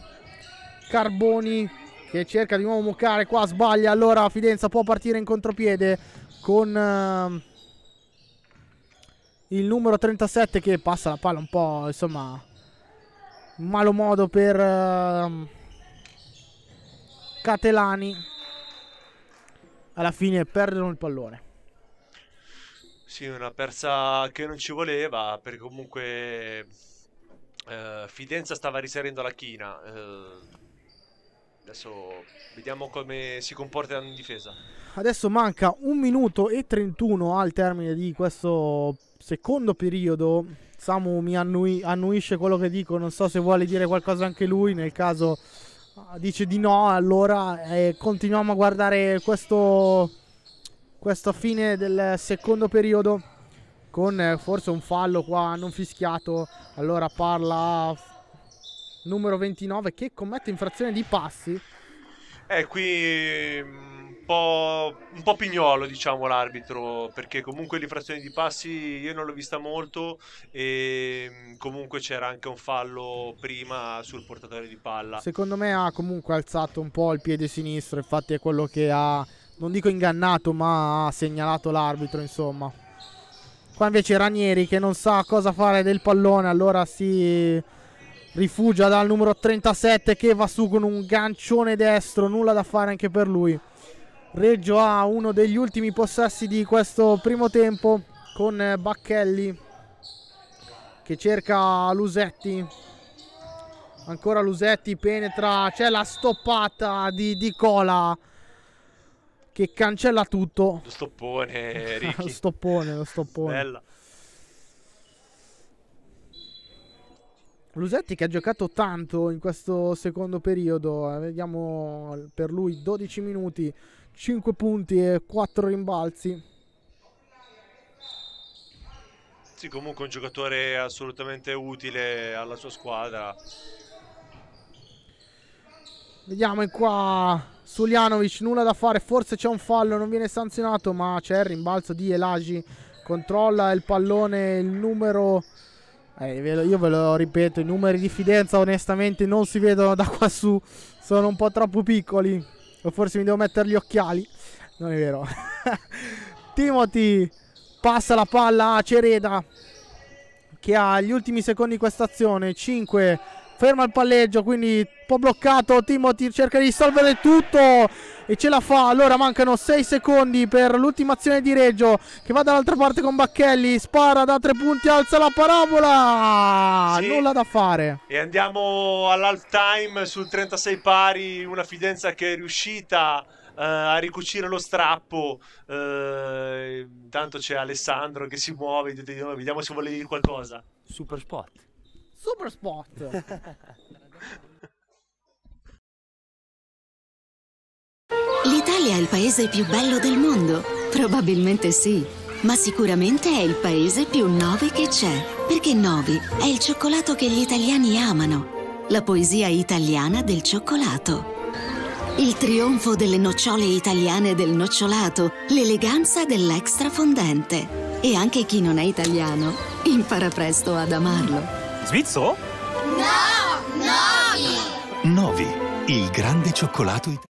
Carboni che cerca di nuovo muccare qua sbaglia allora Fidenza può partire in contropiede con uh, il numero 37 che passa la palla un po' insomma in malo modo per uh, Catelani alla fine perdono il pallone
sì una persa che non ci voleva perché comunque uh, Fidenza stava risalendo la china eh, Adesso vediamo come si comporta in difesa.
Adesso manca un minuto e 31 al termine di questo secondo periodo. Samu mi annui annuisce quello che dico, non so se vuole dire qualcosa anche lui, nel caso ah, dice di no, allora eh, continuiamo a guardare questo, questo fine del secondo periodo con eh, forse un fallo qua non fischiato, allora parla numero 29 che commette infrazione di passi.
Eh, qui mm, un po', un po pignolo, diciamo, l'arbitro, perché comunque l'infrazione di passi io non l'ho vista molto e mm, comunque c'era anche un fallo prima sul portatore di palla.
Secondo me ha comunque alzato un po' il piede sinistro, infatti è quello che ha, non dico ingannato, ma ha segnalato l'arbitro, insomma. Qua invece Ranieri che non sa cosa fare del pallone, allora si rifugia dal numero 37 che va su con un gancione destro, nulla da fare anche per lui. Reggio ha uno degli ultimi possessi di questo primo tempo con Bacchelli che cerca Lusetti. Ancora Lusetti penetra, c'è la stoppata di Di Cola che cancella tutto. Lo
stoppone, Ricky. lo
stoppone, lo stoppone. Bella. Lusetti che ha giocato tanto in questo secondo periodo, eh, vediamo per lui 12 minuti, 5 punti e 4 rimbalzi.
Sì, comunque un giocatore assolutamente utile alla sua squadra.
Vediamo qua Sulianovic, nulla da fare, forse c'è un fallo, non viene sanzionato, ma c'è il rimbalzo di Elagi, controlla il pallone il numero eh, io ve lo ripeto, i numeri di Fidenza onestamente non si vedono da quassù. sono un po' troppo piccoli, o forse mi devo mettere gli occhiali, non è vero. Timothy passa la palla a Cereda, che ha gli ultimi secondi di questa azione, 5 ferma il palleggio quindi un po' bloccato Timothy cerca di risolvere tutto e ce la fa allora mancano 6 secondi per l'ultima azione di Reggio che va dall'altra parte con Bacchelli spara da 3 punti alza la parabola sì. nulla da fare
e andiamo all'half time sul 36 pari una Fidenza che è riuscita Uh, a ricucire lo strappo. Uh, intanto c'è Alessandro che si muove, vediamo se vuole dire qualcosa.
Super spot. Super spot.
L'Italia è il paese più bello del mondo? Probabilmente sì, ma sicuramente è il paese più nove che c'è, perché Novi è il cioccolato che gli italiani amano, la poesia italiana del cioccolato. Il trionfo delle nocciole italiane del nocciolato, l'eleganza dell'extra fondente. E anche chi non è italiano impara presto ad amarlo.
Svizzero? No,
Novi!
Novi, il grande cioccolato italiano.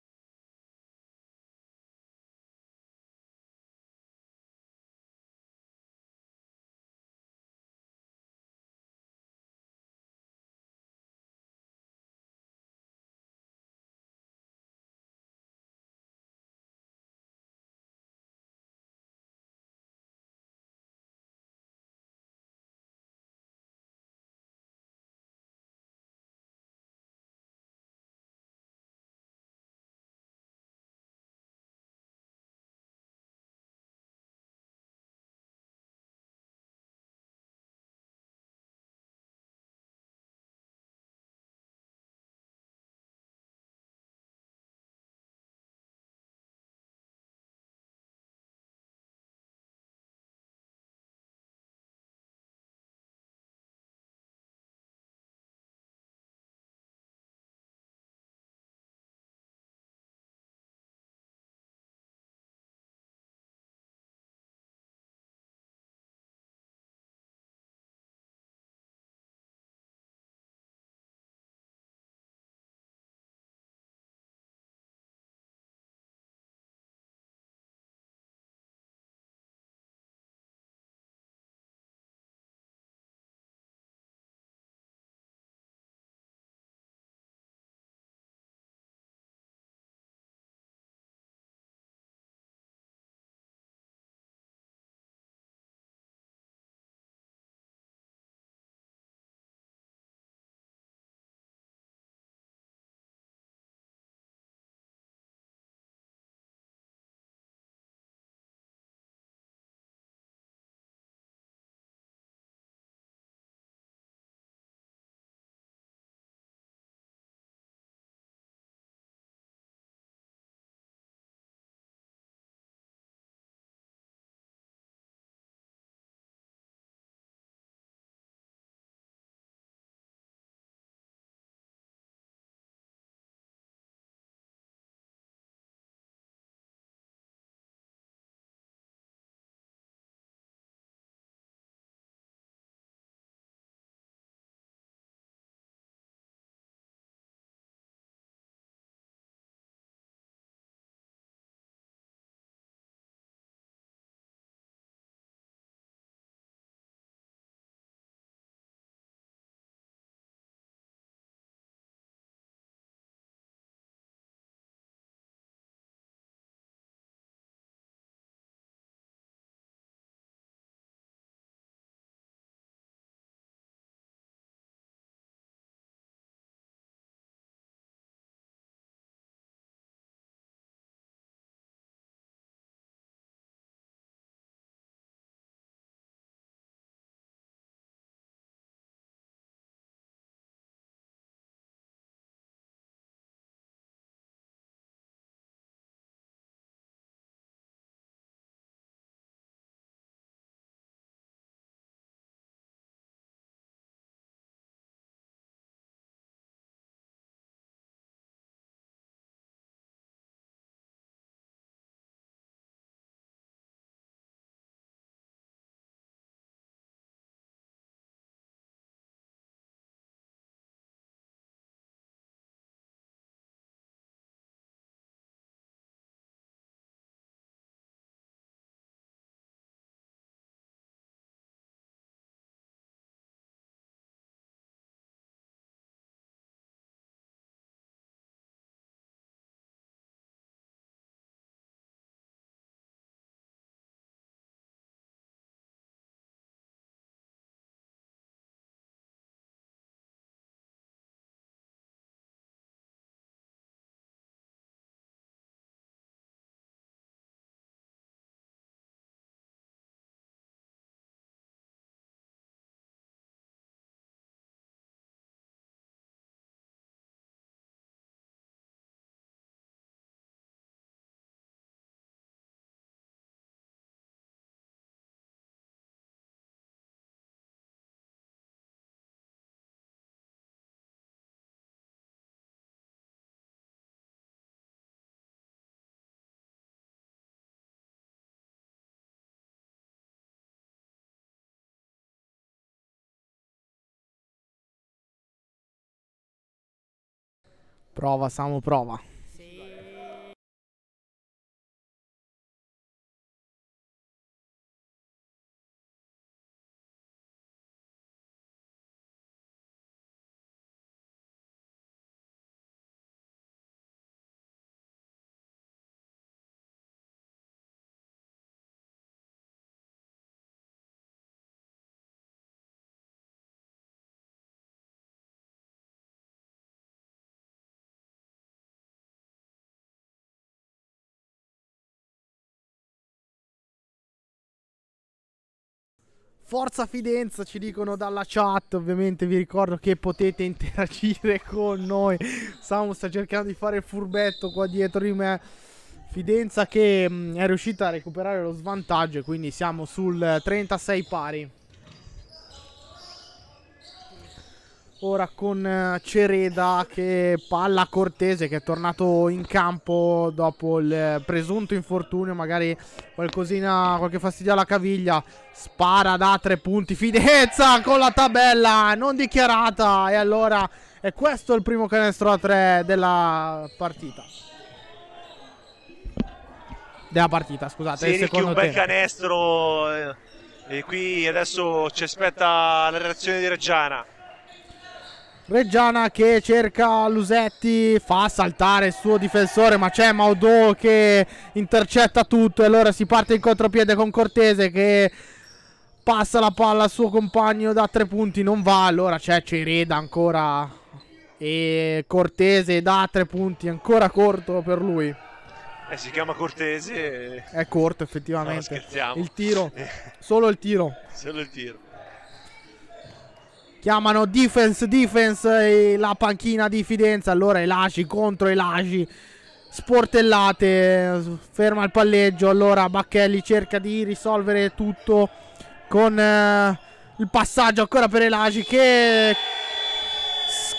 Prova, samo prova.
Forza Fidenza ci dicono dalla chat, ovviamente vi ricordo che potete interagire con noi. Samu sta cercando di fare il furbetto qua dietro di me. Fidenza che mh, mm, è riuscita a recuperare lo svantaggio, quindi siamo sul 36 eh, pari. Ora con eh, Cereda che palla cortese che è tornato in campo dopo il eh, presunto infortunio, magari qualcosina, qualche fastidio alla caviglia. Spara da tre punti, Fidenza con la tabella non dichiarata e allora è questo il primo canestro a tre della partita della partita, scusate. Sì, Ricchi, un bel tempo.
canestro. Eh, e qui adesso ci aspetta la reazione di Reggiana.
Reggiana che cerca Lusetti, fa saltare il suo difensore, ma c'è Maudò che intercetta tutto e allora si parte in contropiede con Cortese che passa la palla al suo compagno da tre punti, non va, allora c'è Cereda ancora e Cortese da tre punti, ancora corto per lui.
Eh, si chiama Cortese. E...
È corto effettivamente. No, scherziamo. Il tiro, solo il tiro.
solo il tiro.
Chiamano defense, defense la panchina di Fidenza. Allora Elaci contro Elaci. Sportellate, ferma il palleggio. Allora Bacchelli cerca di risolvere tutto con eh, il passaggio ancora per Elaci che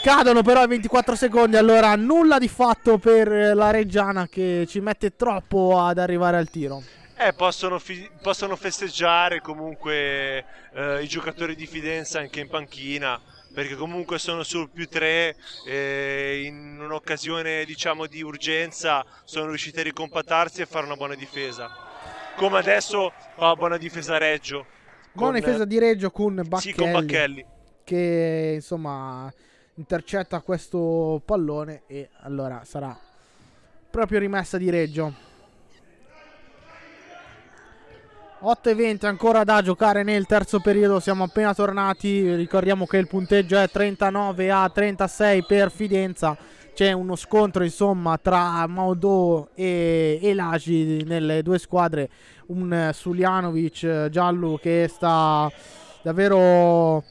scadono però i 24 secondi, allora nulla di fatto per eh, la Reggiana che ci mette troppo ad arrivare al tiro.
Eh, possono, fi- possono, festeggiare comunque eh, i giocatori di Fidenza anche in panchina perché comunque sono sul più 3 eh, in un'occasione diciamo di urgenza sono riusciti a ricompattarsi e fare una buona difesa come adesso fa buona difesa a Reggio buona difesa di
Reggio con Bacchelli, sì, con Bacchelli che insomma intercetta questo pallone e allora sarà proprio rimessa di Reggio 8 e 20 ancora da giocare nel terzo periodo, siamo appena tornati, ricordiamo che il punteggio è 39 a 36 per Fidenza, c'è uno scontro insomma tra Maudò e Elagi nelle due squadre, un Sulianovic eh, giallo che sta davvero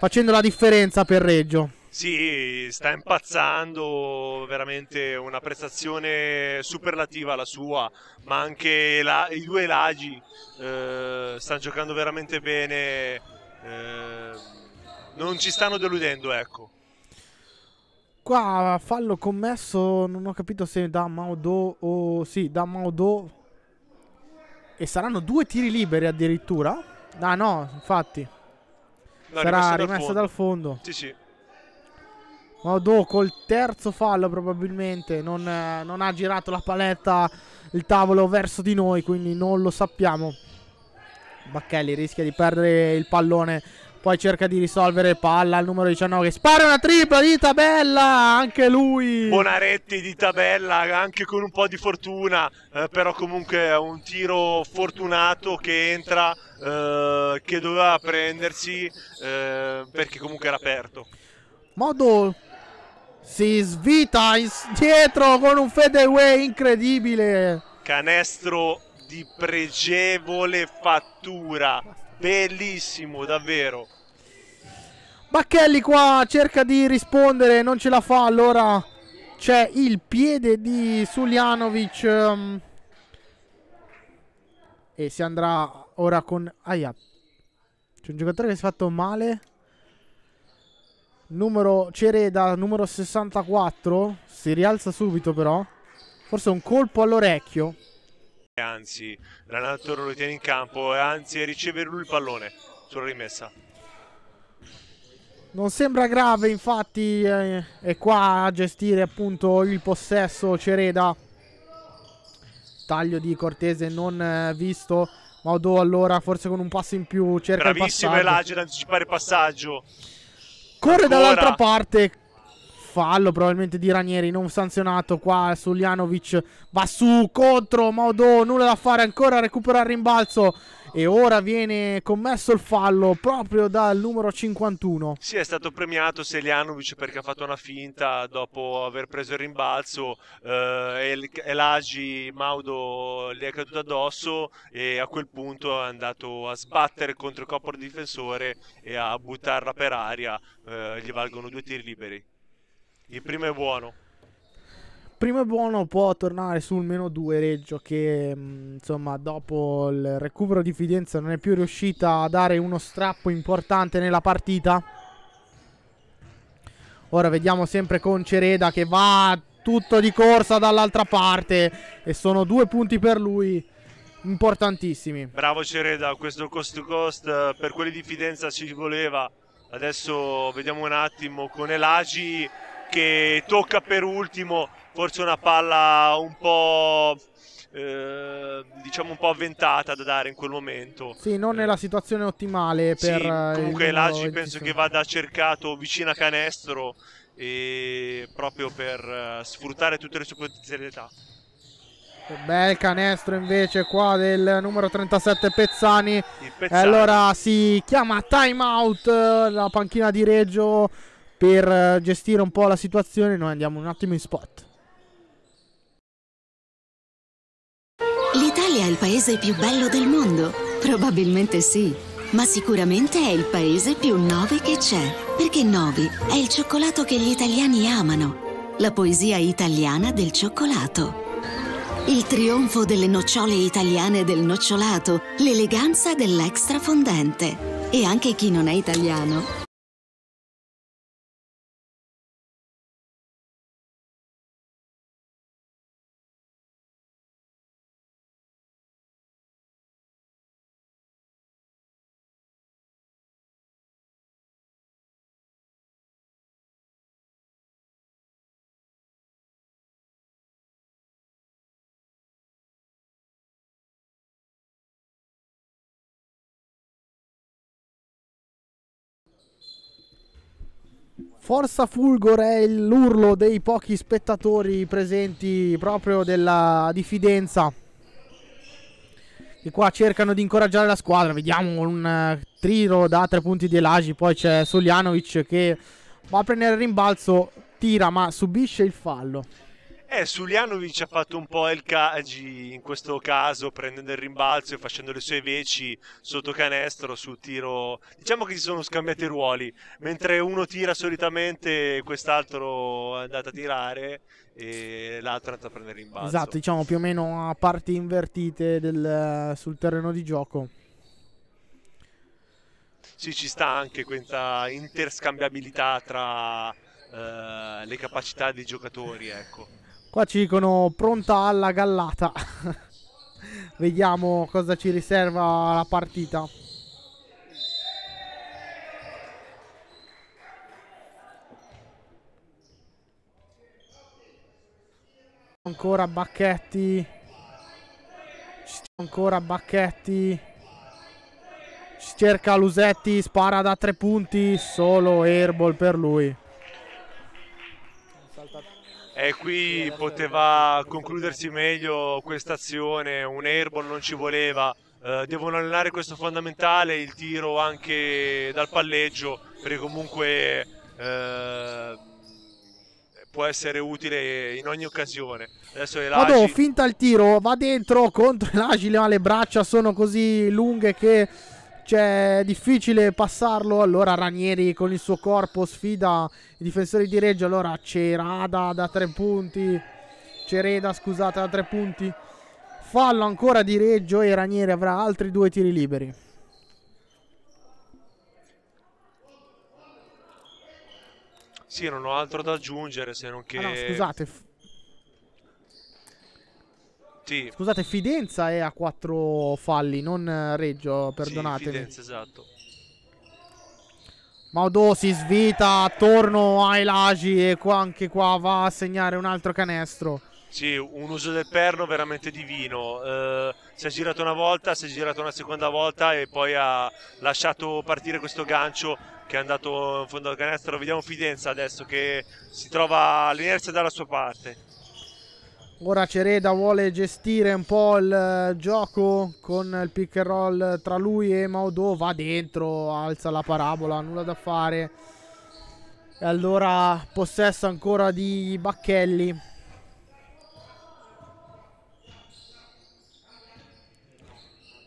facendo la differenza per Reggio.
Sì, sta impazzando, veramente una prestazione superlativa la sua, ma anche la, i due Lagi eh, stanno giocando veramente bene, eh, non ci stanno deludendo, ecco.
Qua fallo commesso, non ho capito se da Maudo o... sì, da Maudo e saranno due tiri liberi addirittura? Ah no, infatti.
No, sarà rimessa dal Dal fondo. Sì, sì.
Odò oh, col terzo fallo probabilmente non, eh, non, ha girato la paletta il tavolo verso di noi quindi non lo sappiamo Bacchelli rischia di perdere il pallone poi cerca di risolvere palla al numero 19 spara una tripla di tabella anche lui Bonaretti
di tabella anche con un po' di fortuna eh, però comunque è un tiro fortunato che entra eh, che doveva prendersi eh, perché comunque era aperto
Modo si svita dietro con un fadeaway incredibile.
Canestro di pregevole fattura. Bellissimo, davvero.
Bacchelli qua cerca di rispondere, non ce la fa, allora c'è il piede di Suljanovic um, e si andrà ora con aia C'è un giocatore che si è fatto male numero Cereda, numero 64, si rialza subito però. Forse un colpo all'orecchio.
Anzi, l'allenatore lo tiene in campo e anzi riceve lui il pallone sulla rimessa.
Non sembra grave, infatti, eh, è qua a gestire appunto il possesso Cereda. Taglio di Cortese non eh, visto. Maudò allora forse con un passo in più cerca Bravissimo il passaggio. Bravissimo
Elagir anticipare il passaggio.
Corre Ancora. dall'altra parte. Fallo probabilmente di Ranieri, non sanzionato qua Suljanovic. Va su, contro Maudò, nulla da fare ancora, recupera il rimbalzo. E ora viene commesso il fallo proprio dal numero 51.
Sì, è stato premiato Selianovic perché ha fatto una finta dopo aver preso il rimbalzo. Eh, Elagi Maudo gli è caduto addosso e a quel punto è andato a sbattere contro il corpo del difensore e a buttarla per aria. Eh, gli valgono due tiri liberi. Il primo è buono.
Primo e buono può tornare sul meno 2 Reggio che mm, insomma dopo il recupero di Fidenza non è più riuscita a dare uno strappo importante nella partita. Ora vediamo sempre con Cereda che va tutto di corsa dall'altra parte e sono due punti per lui importantissimi.
Bravo Cereda, questo cost to cost per quelli di Fidenza ci voleva. Adesso vediamo un attimo con Elagi che tocca per ultimo forse una palla un po' eh, diciamo un po' avventata da dare in quel momento.
Sì, non nella situazione ottimale per... Eh, sì, comunque l'Agi penso
che vada cercato vicino a canestro e proprio per eh, sfruttare tutte le sue potenzialità.
Bel canestro invece qua del numero 37 Pezzani. Pezzani. Allora si chiama time out la panchina di Reggio per eh, gestire un po' la situazione noi
andiamo un attimo in spot. L'Italia è il paese più bello del mondo? Probabilmente sì, ma sicuramente è il paese più nove che c'è, perché Novi è il cioccolato che gli italiani amano, la poesia italiana del cioccolato. Il trionfo delle nocciole italiane del nocciolato, l'eleganza dell'extra fondente. E anche chi
non è italiano
Forza Fulgor è l'urlo dei pochi spettatori presenti proprio della diffidenza. E qua cercano di incoraggiare la squadra. Vediamo un eh, tiro da tre punti di Elagi. Poi c'è Solianovic che va a prendere il rimbalzo, tira ma subisce il fallo.
Eh, Suljanovic ha fatto un po' il Kaji in questo caso, prendendo il rimbalzo e facendo le sue veci sotto canestro sul tiro. Diciamo che si sono scambiati i ruoli, mentre uno tira solitamente, quest'altro è andato a tirare e l'altro è andato a prendere il
rimbalzo. Esatto, diciamo più o meno a parti invertite del, sul terreno di gioco.
Sì, ci sta anche questa interscambiabilità tra uh, le capacità dei giocatori, ecco.
Qua ci dicono pronta alla gallata. Vediamo cosa ci riserva la partita. Ancora Bacchetti. Ancora Bacchetti. Cerca Lusetti, spara da tre punti, solo airball per lui
e qui poteva concludersi meglio questa azione, un airball non ci voleva, eh, devono allenare questo fondamentale, il tiro anche dal palleggio, perché comunque eh, può essere utile in ogni occasione. Adesso Elagi... Vado, finta
il tiro, va dentro contro l'agile, ma le braccia sono così lunghe che cioè difficile passarlo, allora Ranieri con il suo corpo sfida i difensori di Reggio, allora Cerada da tre punti, Cereda scusate da tre punti, fallo ancora di Reggio e Ranieri avrà altri due tiri liberi.
Sì, non ho altro da aggiungere se non che... Ah no, scusate, sì.
Scusate, Fidenza è a 4 falli, non eh, Reggio, perdonatemi. Sì, Fidenza, esatto. Maudò si svita attorno ai Lagi e qua, anche qua va a segnare un altro canestro.
Sì, un uso del perno veramente divino. Eh, si è girato una volta, si è girato una seconda volta e poi ha lasciato partire questo gancio che è andato in fondo al canestro. Vediamo Fidenza adesso che si trova l'inerzia dalla sua parte.
Ora Cereda vuole gestire un po' il eh, gioco con il pick and roll tra lui e Maudò. Va dentro, alza la parabola, nulla da fare. E allora possesso ancora di Bacchelli.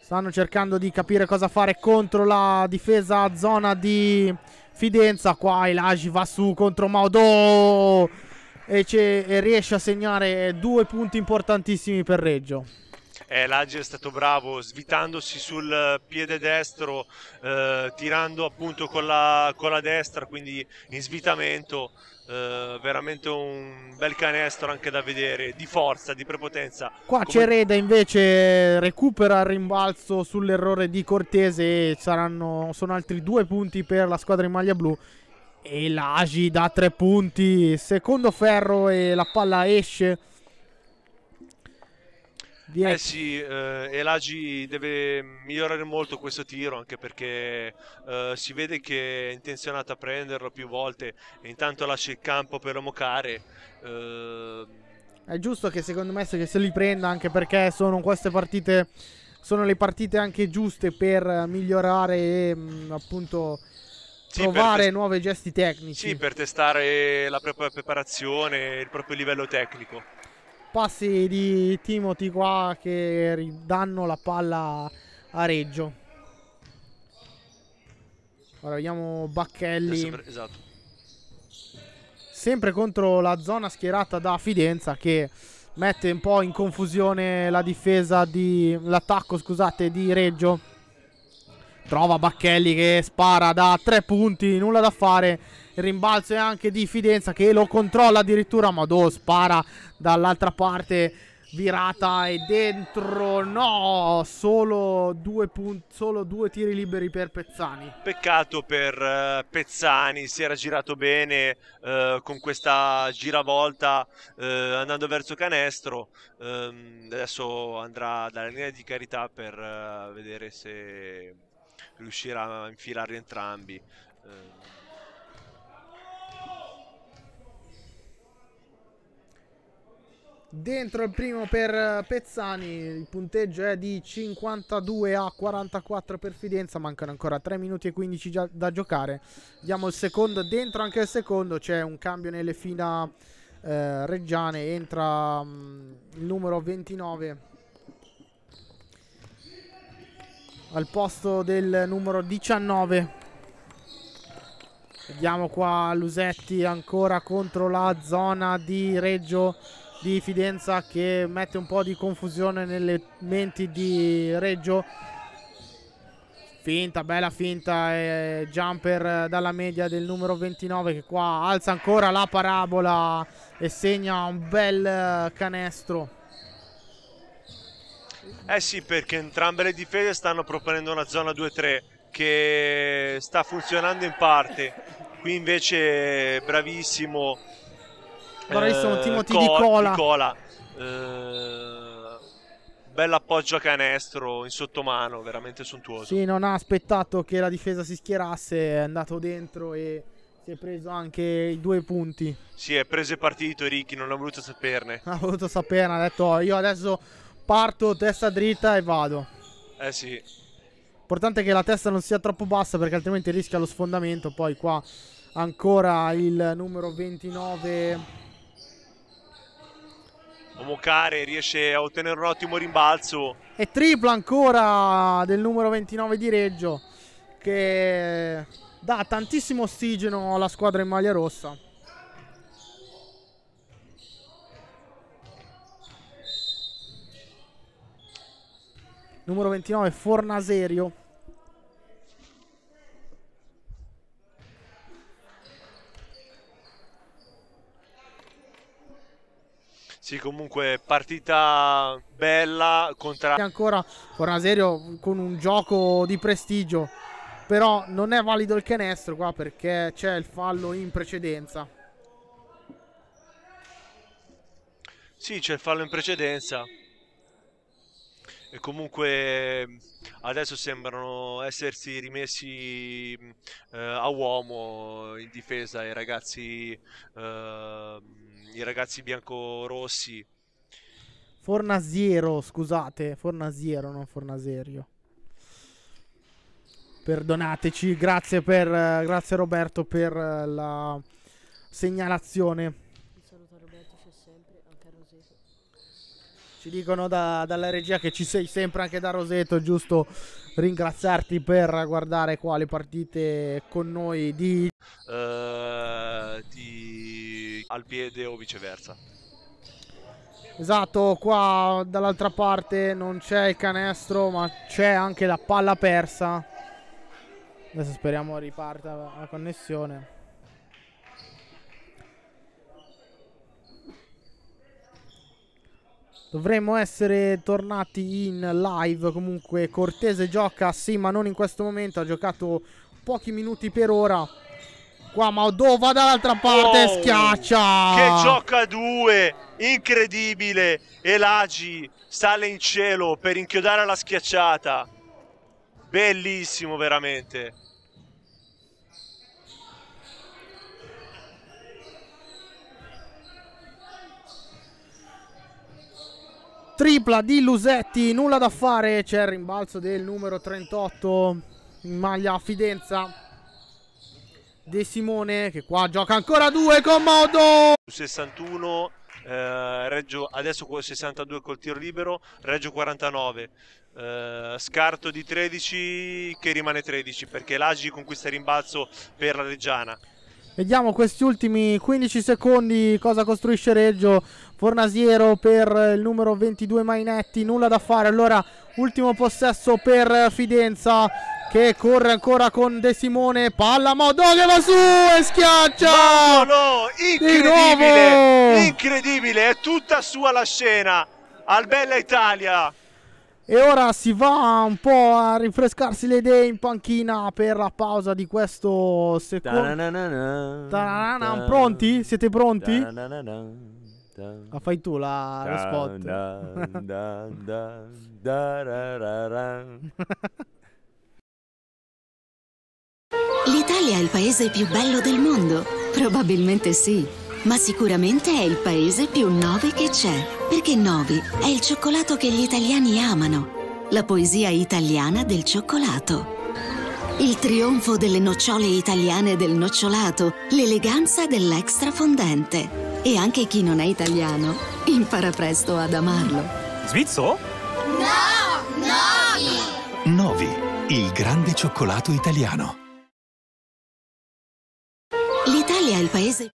Stanno cercando di capire cosa fare contro la difesa zona di Fidenza. Qua Elagi va su contro Maudò e, e riesce a segnare due punti importantissimi per Reggio.
Eh, Laggi è stato bravo svitandosi sul piede destro, eh, tirando appunto con la, con la, destra, quindi in svitamento. Eh, veramente un bel canestro anche da vedere, di forza, di prepotenza.
Qua Come... Cereda invece recupera il rimbalzo sull'errore di Cortese saranno, sono altri due punti per la squadra in maglia blu e l'Agi da tre punti. Secondo ferro e la palla esce.
Eh sì, eh, Elagi deve migliorare molto questo tiro anche perché eh, si vede che è intenzionato a prenderlo più volte e intanto lascia il campo per Omokare.
Eh... È giusto che secondo me se li prenda anche perché sono queste partite, sono le partite anche giuste per migliorare e mh, mm, appunto sì, provare test- nuovi gesti tecnici.
Sì, per testare la propria preparazione, il proprio livello tecnico.
Passi di Timothy qua che danno la palla a Reggio. Ora vediamo Bacchelli. Sempre, esatto. Sempre contro la zona schierata da Fidenza che mette un po' in confusione la difesa di l'attacco, scusate, di Reggio Trova Bacchelli che spara da tre punti, nulla da fare. Il rimbalzo è anche di Fidenza che lo controlla addirittura, Madò spara dall'altra parte virata e dentro no solo due, solo due tiri liberi per Pezzani
peccato per eh, Pezzani si era girato bene uh, con questa giravolta uh, andando verso canestro um, adesso andrà dalla linea di carità per vedere se riuscirà a infilarli entrambi. Eh.
Dentro il primo per eh, Pezzani, il punteggio è di 52 a 44 per Fidenza, mancano ancora 3 minuti e 15 da giocare. Diamo il secondo, dentro anche il secondo, c'è un cambio nelle fila eh, reggiane, entra mh, mm, il numero 29 al posto del numero 19 vediamo qua Lusetti ancora contro la zona di Reggio di Fidenza che mette un po' di confusione nelle menti di Reggio finta, bella finta e jumper dalla media del numero 29 che qua alza ancora la parabola e segna un bel canestro
eh sì, perché entrambe le difese stanno proponendo una zona 2-3 che sta funzionando in parte. Qui invece bravissimo. Bravissimo eh, Timothy Co- di Cola. Di Cola. Eh, Bell'appoggio a canestro in sottomano, veramente sontuoso. Sì,
non ha aspettato che la difesa si schierasse, è andato dentro e si è preso anche i due punti.
Sì, è preso e partito Ricky, non ha voluto saperne. ha voluto
saperne, ha detto oh, io adesso Parto, testa dritta e vado. Eh sì. Importante che la testa non sia troppo bassa perché altrimenti rischia lo sfondamento. Poi qua ancora il numero 29...
Omokare riesce a ottenere un ottimo rimbalzo.
E tripla ancora del numero 29 di Reggio che dà tantissimo ossigeno alla squadra in maglia rossa. numero 29 Fornaserio
Sì, comunque partita bella contra...
Ancora Fornaserio con un gioco di prestigio, però non è valido il canestro qua perché c'è il fallo in precedenza.
Sì, c'è il fallo in precedenza e comunque ehm, adesso sembrano essersi rimessi eh, a uomo in difesa i ragazzi, eh, i ragazzi biancorossi.
Fornasiero, scusate, Fornasiero, non Fornaserio. Perdonateci, grazie, per, grazie Roberto per la segnalazione. Ci dicono da, dalla regia che ci sei sempre anche da Roseto, giusto ringraziarti per guardare qua le partite con noi di...
Uh, di Alpiede o viceversa.
Esatto, qua dall'altra parte non c'è il canestro ma c'è anche la palla persa. Adesso speriamo riparta la connessione. Dovremmo essere tornati in live. Comunque Cortese gioca, sì, ma non in questo momento. Ha giocato pochi minuti per ora. Qua Maudò va dall'altra parte oh, schiaccia. Che gioca
due, incredibile. E Lagi sale in cielo per inchiodare la schiacciata. Bellissimo veramente.
Tripla di Lusetti, nulla da fare, c'è il rimbalzo del numero 38 in maglia Fidenza. De Simone che qua gioca ancora due con Modo. 61
eh, Reggio adesso 62 col tiro libero, Reggio 49. Eh, scarto di 13 che rimane 13 perché l'Agi conquista il rimbalzo per la Reggiana.
Vediamo questi ultimi 15 secondi cosa costruisce Reggio. Fornasiero per il numero 22 Mainetti, nulla da fare. Allora ultimo possesso per Fidenza che corre ancora con De Simone, palla Modò che va su e schiaccia! No, incredibile,
incredibile, è tutta sua la scena al Bella Italia.
E ora si va un po' a rinfrescarsi le idee in panchina per la pausa di questo secondo. Pronti? Siete
pronti?
La
ah, fai tu la, lo spot. Dun,
dun, dun,
L'Italia è il paese più bello del mondo? Probabilmente sì, ma sicuramente è il paese più nove che c'è, perché Novi è il cioccolato che gli italiani amano, la poesia italiana del cioccolato. Il trionfo delle nocciole italiane del nocciolato, l'eleganza dell'extra fondente. E anche chi non è italiano impara presto ad amarlo.
Svizzo? No!
Novi!
Novi, il grande cioccolato italiano.
L'Italia è il paese...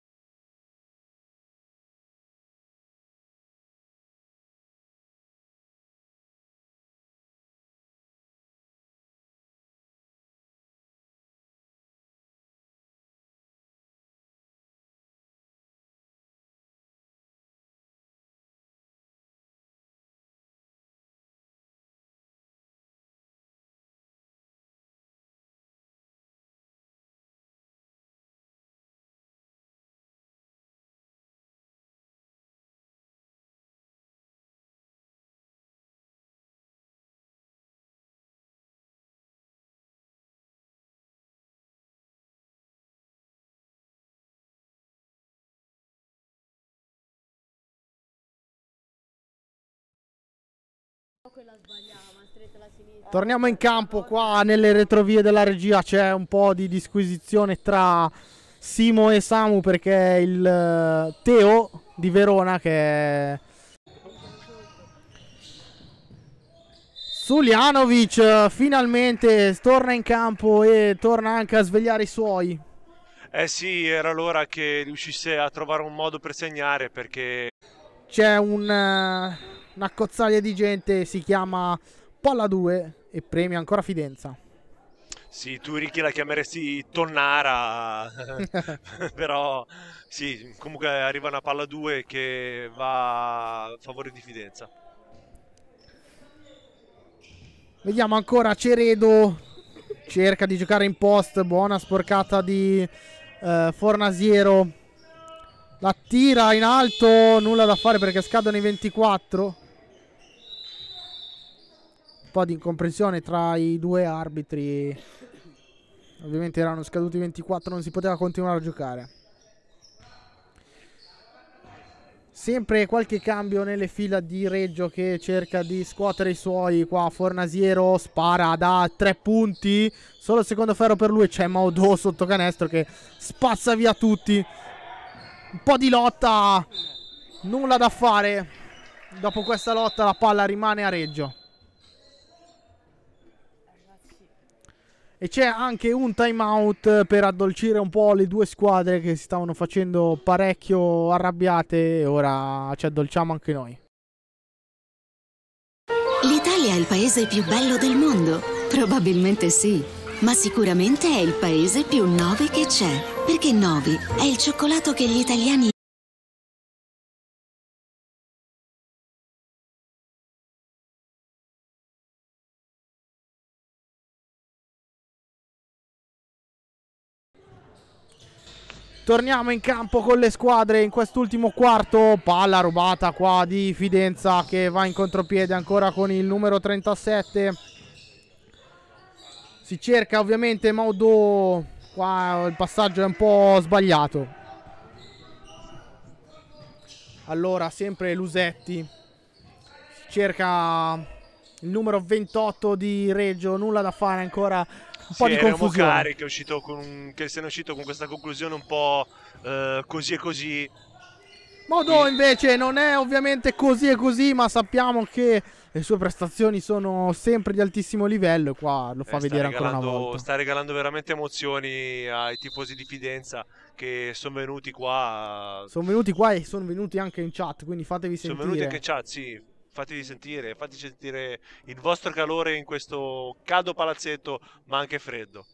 Torniamo in campo, qua nelle retrovie della regia c'è un po' di disquisizione tra Simo e Samu perché il eh, Teo di Verona che è... Sulianovic finalmente torna in campo e torna anche a svegliare i suoi.
Eh sì, era l'ora che riuscisse a trovare un modo per segnare perché...
C'è un... Eh, una cozzaglia di gente, si chiama Palla 2 e premia ancora Fidenza.
Sì, tu Ricky la chiameresti Tonnara, però sì, comunque arriva una palla 2 che va a favore di Fidenza.
Vediamo ancora Ceredo, cerca di giocare in post, buona sporcata di eh, Fornasiero, la tira in alto, nulla da fare perché scadono i 24 po' di incomprensione tra i due arbitri. Ovviamente erano scaduti 24, non si poteva continuare a giocare. Sempre qualche cambio nelle fila di Reggio che cerca di scuotere i suoi. Qua Fornasiero spara da tre punti. Solo il secondo ferro per lui. C'è Maudò sotto canestro che spazza via tutti. Un po' di lotta. Nulla da fare. Dopo questa lotta la palla rimane a Reggio. E c'è anche un timeout eh, per addolcire un po' le due squadre che si stavano facendo parecchio arrabbiate ora ci addolciamo anche noi. L'Italia è il paese
più bello del mondo? Probabilmente sì, ma sicuramente è il paese più Novi che c'è, perché Novi è il cioccolato che gli italiani...
Torniamo in campo con le squadre in quest'ultimo quarto. Palla rubata qua di Fidenza che va in contropiede ancora con il numero 37. Si cerca ovviamente Maudò. Qua il passaggio è un po' sbagliato. Allora sempre Lusetti. Si cerca il numero 28 di Reggio. Nulla da fare ancora un po' sì, di confusione. Cari
che, un... che se ne è uscito con questa conclusione un po' eh, così e così.
Modo invece non è ovviamente così e così, ma sappiamo che le sue prestazioni sono sempre di altissimo livello e qua lo fa eh, vedere ancora una volta.
Sta regalando veramente emozioni ai tifosi di Fidenza che sono venuti qua. Sono
venuti qua e sono venuti anche in chat, quindi fatevi sentire. Sono venuti anche in
chat, sì fatevi sentire, fate sentire il vostro calore in questo caldo palazzetto, ma anche freddo.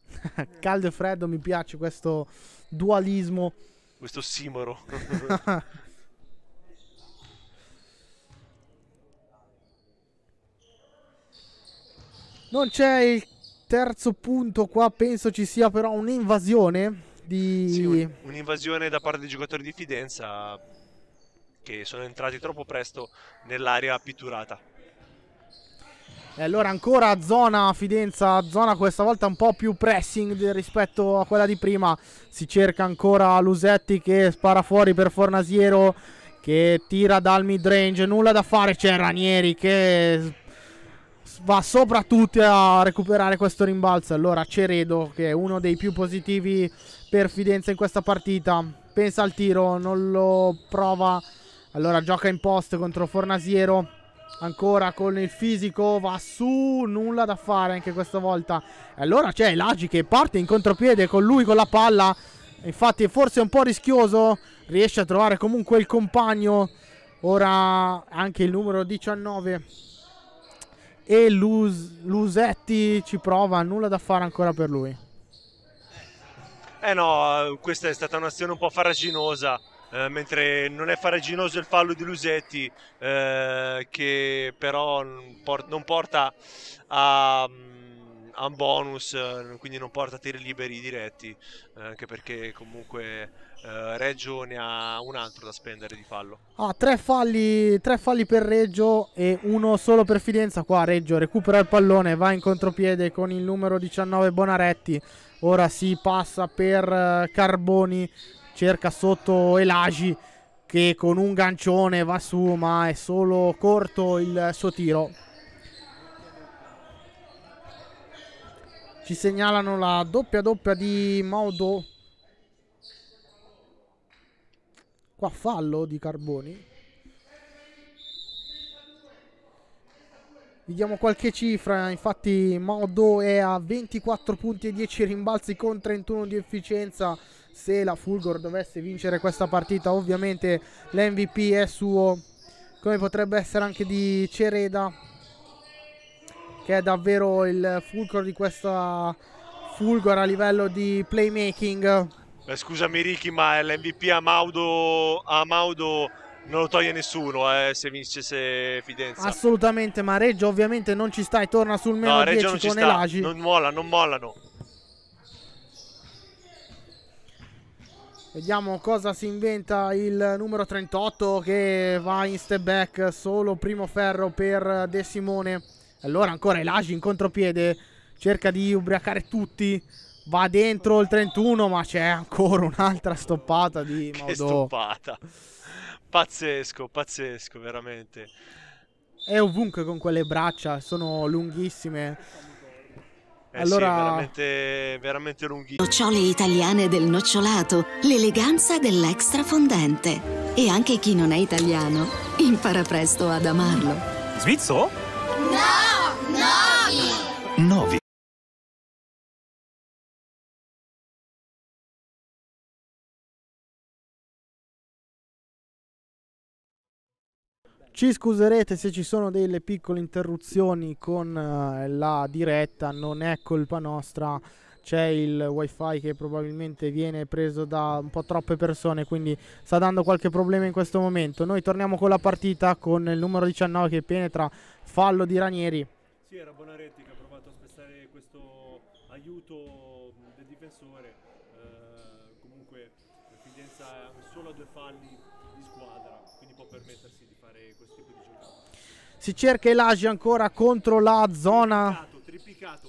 caldo e freddo, mi piace questo dualismo.
Questo simoro.
non c'è il terzo punto qua, penso ci sia però un'invasione di... Sì,
un'invasione da parte dei giocatori di Fidenza che sono entrati troppo presto nell'area pitturata.
E allora ancora zona Fidenza, zona questa volta un po' più pressing rispetto a quella di prima. Si cerca ancora Lusetti che spara fuori per Fornasiero che tira dal mid range. Nulla da fare, c'è Ranieri che va soprattutto a recuperare questo rimbalzo. Allora Ceredo che è uno dei più positivi per Fidenza in questa partita. Pensa al tiro, non lo prova allora gioca in post contro Fornasiero. Ancora con il fisico, va su, nulla da fare anche questa volta. E allora c'è Lagi che parte in contropiede con lui con la palla. Infatti forse è un po' rischioso, riesce a trovare comunque il compagno. Ora anche il numero 19. E Lus Lusetti ci prova, nulla da fare ancora per lui.
Eh no, questa è stata un'azione un po' farraginosa eh, mentre non è faraginoso il fallo di Lusetti eh, che però non porta a, mm, a, un bonus, eh, quindi non porta a tiri liberi diretti, eh, anche perché comunque Reggio ne ha un altro da spendere di fallo.
Ah, tre falli, tre falli per Reggio e uno solo per Fidenza. Qua Reggio recupera il pallone, va in contropiede con il numero 19 Bonaretti. Ora si passa per Carboni cerca sotto Elagi che con un gancione va su ma è solo corto il suo tiro. Ci segnalano la doppia doppia di Maudo. Qua fallo di Carboni. Vediamo qualche cifra, infatti Maudo è a 24 punti e 10 rimbalzi con 31 di efficienza se la Fulgor dovesse vincere questa partita ovviamente l'MVP è suo come potrebbe essere anche di Cereda che è davvero il fulcro di questa Fulgor a livello di playmaking
Beh, scusami Ricky ma l'MVP a Maudo, a Maudo non lo toglie nessuno eh, se vincesse Fidenza
assolutamente ma Reggio ovviamente non ci sta e torna sul meno no, 10 con Elagi non
molla non mollano
Vediamo cosa si inventa il numero 38 che va in step back, solo primo ferro per De Simone. Allora ancora Elagi in contropiede, cerca di ubriacare tutti, va dentro il 31 ma c'è ancora un'altra stoppata di Maudò. Che
stoppata, pazzesco, pazzesco veramente.
È ovunque con quelle braccia,
sono lunghissime eh allora... Sì,
veramente, veramente lunghi. Nocciole
italiane del nocciolato, l'eleganza dell'extra fondente. E anche chi non è italiano impara presto ad amarlo. Svizzo? No!
Novi!
Novi
Ci scuserete se ci sono delle piccole interruzioni con eh, la diretta, non è colpa nostra. C'è il wifi che probabilmente viene preso da un po' troppe persone, quindi sta dando qualche problema in questo momento. Noi torniamo con la partita con il numero 19 che penetra, fallo di Ranieri.
Sì, era Bonaretti che ha provato a spezzare questo aiuto del difensore. Eh, comunque, Fidenza solo a due falli di squadra, quindi può permettersi di fare
questo tipo di giocate. Si cerca Elagi ancora contro la zona. Triplicato, triplicato.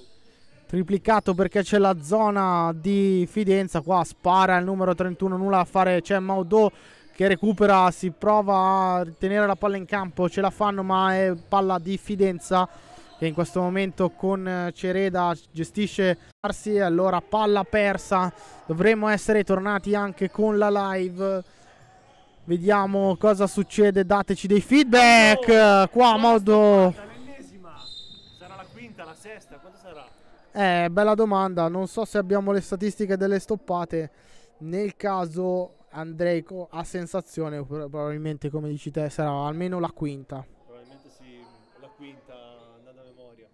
triplicato perché c'è la zona di Fidenza. Qua spara il numero 31, nulla a fare. C'è Maudò che recupera, si prova a tenere la palla in campo. Ce la fanno, ma è palla di Fidenza che in questo momento con Cereda gestisce Allora palla persa. Dovremmo essere tornati anche con la live. Vediamo cosa succede, dateci dei feedback. Oh, eh, Qua modo...
Sarà la quinta, la sesta, quanto sarà?
Eh, bella domanda, non so se abbiamo le statistiche delle stoppate. Nel caso Andrei ha sensazione, probabilmente come dici te, sarà almeno la quinta.
Probabilmente sì, la quinta, andando a
memoria.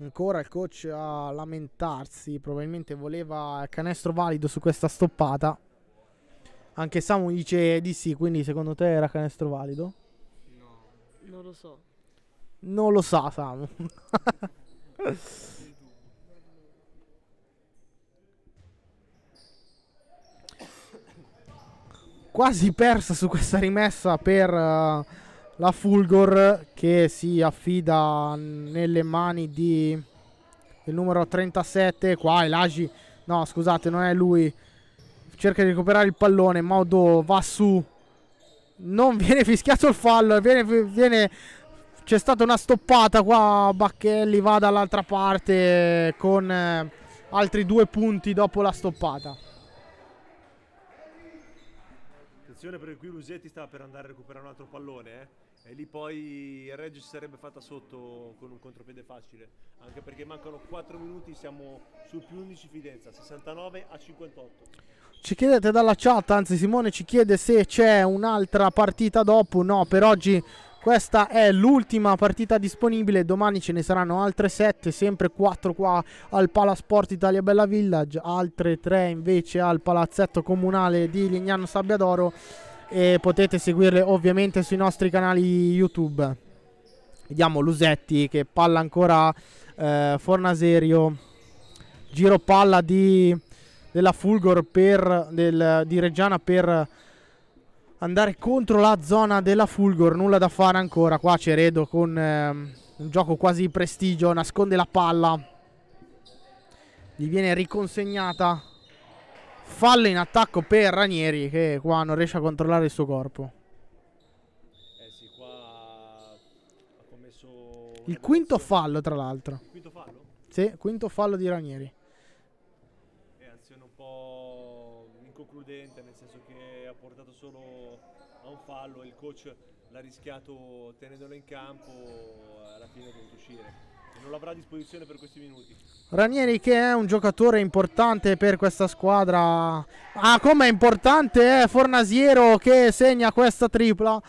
Ancora il coach a lamentarsi, probabilmente voleva canestro valido su questa stoppata. Anche Samu dice di sì, quindi secondo te era canestro valido? No. Non lo so. Non lo sa Samu. Quasi persa su questa rimessa per uh, la Fulgor che si affida nelle mani di, Il numero 37. Qua Elagi, no scusate non è lui, cerca di recuperare il pallone, Maudo va su, non viene fischiato il fallo, viene, viene c'è stata una stoppata qua, Bacchelli va dall'altra parte con eh, altri due punti dopo la stoppata.
Attenzione perché qui Lusetti sta per andare a recuperare un altro pallone, eh? e lì poi Reggio si sarebbe fatta sotto con un contropiede facile anche perché mancano 4 minuti siamo su più 11 Fidenza 69 a 58
ci chiedete dalla chat, anzi Simone ci chiede se c'è un'altra partita dopo. No, per oggi questa è l'ultima partita disponibile, domani ce ne saranno altre 7, sempre 4 qua al Palasport Italia Bella Village, altre 3 invece al Palazzetto Comunale di Lignano Sabbiadoro e potete seguirle ovviamente sui nostri canali YouTube. Vediamo Lusetti che palla ancora eh, Fornaserio, giro palla di della Fulgor per, del, di Reggiana per andare contro la zona della Fulgor. Nulla da fare ancora. Qua Ceredo con eh, un gioco quasi di prestigio. Nasconde la palla. Gli viene riconsegnata. Fallo in attacco per Ranieri che qua non riesce a controllare il suo corpo.
Eh il quinto fallo tra l'altro. Quinto fallo?
Sì, quinto fallo di Ranieri
po' inconcludente, nel senso che ha portato solo a un fallo e il coach l'ha rischiato tenendolo in campo, alla fine è dovuto uscire. non l'avrà a disposizione per questi minuti.
Ranieri che è un giocatore importante per questa squadra. Ah, com'è importante è eh, Fornasiero che segna questa tripla.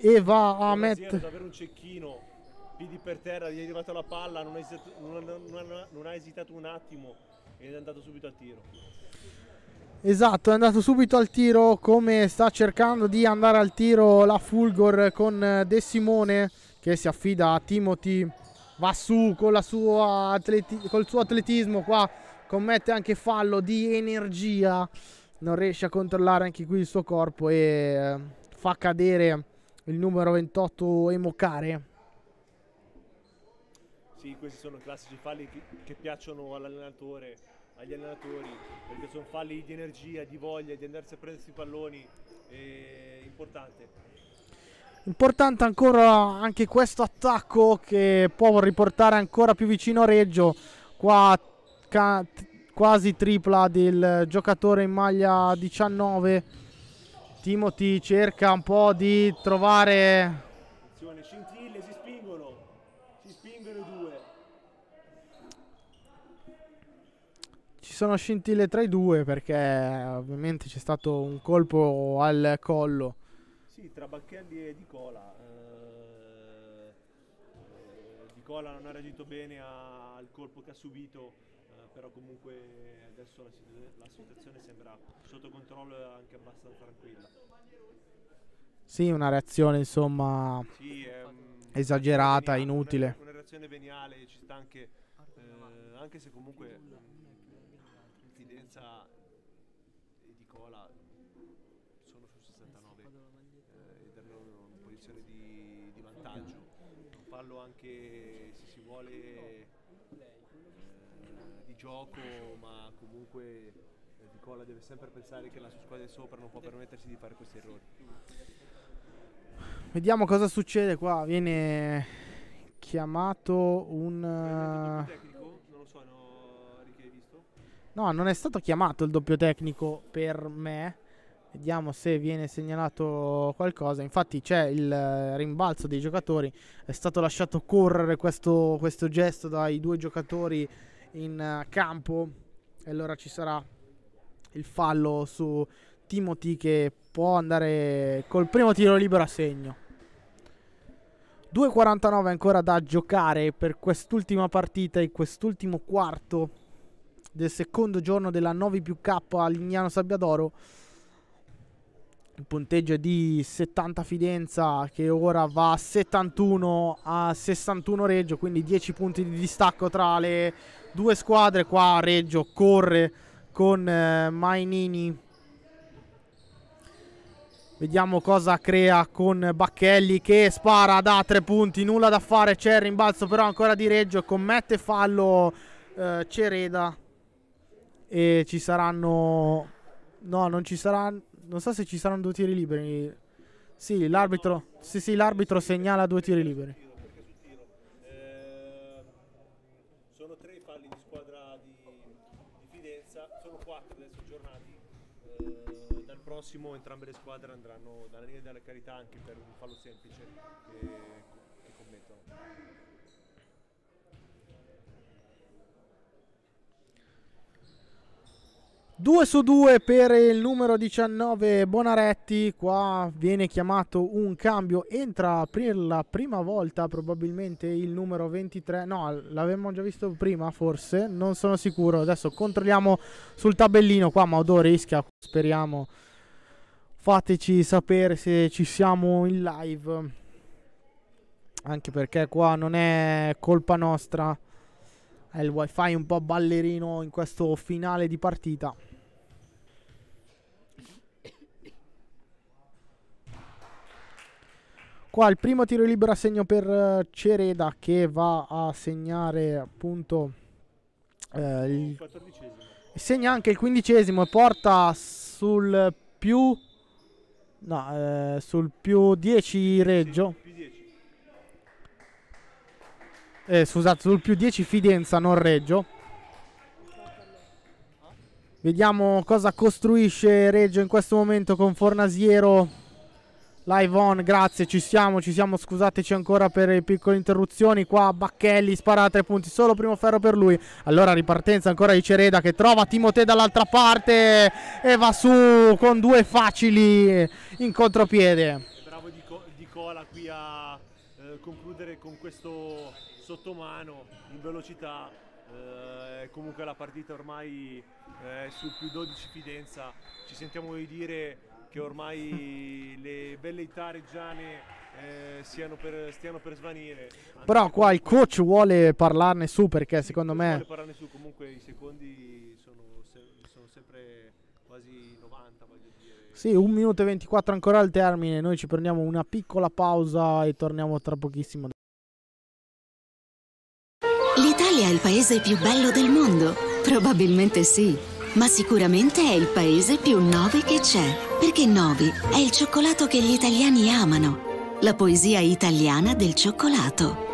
E va
a mettere...
davvero un cecchino piedi per terra, gli è arrivata la palla, non ha, esitato, non, non, non ha esitato un attimo ed è andato subito al tiro.
Esatto, è andato subito al tiro come sta cercando di andare al tiro la Fulgor con De Simone che si affida a Timothy, va su col suo atletismo qua, commette anche fallo di energia, non riesce a controllare anche qui il suo corpo e eh, fa cadere il numero 28 Emocare.
Sì, questi sono classici falli che, che piacciono all'allenatore, agli allenatori, perché sono falli di energia, di voglia, di andarsi a prendersi i palloni, è importante.
Importante ancora anche questo attacco che può riportare ancora più vicino a Reggio, qua quasi tripla del giocatore in maglia 19. Timothy cerca un po' di trovare sono scintille tra i due perché ovviamente c'è stato un colpo al collo.
Sì, tra Bacchelli e Di Cola. Eh, Di Cola non ha reagito bene al colpo che ha subito, eh, però comunque adesso la, la situazione sembra sotto controllo e anche abbastanza tranquilla.
Sì, una reazione insomma sì, ehm, esagerata, veniale, inutile.
Una, reazione veniale, ci sta anche, eh, anche se comunque Ibiza eh, di Cola sono su 69 eh, eh, ed erano in posizione di, di vantaggio. Parlo anche se si vuole eh, di gioco, ma comunque eh, Di Cola deve sempre pensare che la sua squadra è sopra, non può permettersi di fare questi errori.
Vediamo cosa succede qua. Viene chiamato un. No, non è stato chiamato il doppio tecnico per me. Vediamo se viene segnalato qualcosa. Infatti c'è il eh, rimbalzo dei giocatori. È stato lasciato correre questo, questo gesto dai due giocatori in eh, campo. E allora ci sarà il fallo su Timothy che può andare col primo tiro libero a segno. 2.49 ancora da giocare per quest'ultima partita e quest'ultimo quarto del secondo giorno della 9 più K a Lignano Sabbiadoro. Il punteggio è di 70 Fidenza che ora va a 71 a 61 Reggio, quindi 10 punti di distacco tra le due squadre. Qua Reggio corre con eh, Mainini. Vediamo cosa crea con Bacchelli che spara da tre punti, nulla da fare, c'è il rimbalzo però ancora di Reggio, commette fallo eh, Cereda e ci saranno... No, non ci saranno... Non so se ci saranno due tiri liberi. Sì, l'arbitro, sì, sì, l'arbitro segnala due tiri liberi.
prossimo entrambe le squadre andranno dalla linea della carità anche per un fallo semplice che, che commettono.
2 su 2 per il numero 19 Bonaretti, qua viene chiamato un cambio, entra per la prima volta probabilmente il numero 23, no l'avevamo già visto prima forse, non sono sicuro, adesso controlliamo sul tabellino qua Maudore rischia, speriamo, fateci sapere se ci siamo in live, anche perché qua non è colpa nostra, è il wifi un po' ballerino in questo finale di partita. Qua il primo tiro libero a segno per eh, Cereda che va a segnare appunto eh, il... Segna anche il quindicesimo e porta sul più... No, eh, sul più 10 Reggio. Sì, più 10. Eh, scusate, sul più 10 Fidenza, non Reggio. Vediamo cosa costruisce Reggio in questo momento con Fornasiero Live on, grazie, ci siamo, ci siamo, scusateci ancora per le piccole interruzioni. Qua Bacchelli spara a tre punti, solo primo ferro per lui. Allora ripartenza ancora di Cereda che trova Timote dall'altra parte e va su con due facili in contropiede. Bravo di,
Co di Cola qui a eh, concludere con questo sottomano in velocità. Eh, comunque la partita ormai eh, sul più 12 Fidenza, ci sentiamo di dire che ormai le velleità reggiane eh, per, stiano per svanire.
Però qua il coach vuole parlarne su perché secondo me... Vuole
parlarne su, comunque i secondi sono, se, sono sempre quasi 90,
voglio dire. Sì, un minuto e 24 ancora al termine, noi ci prendiamo una piccola pausa e torniamo tra pochissimo.
L'Italia è il paese più bello del mondo? Probabilmente sì ma sicuramente è il paese più 9 che c'è, perché 9 è il cioccolato che gli italiani amano, la poesia italiana del cioccolato.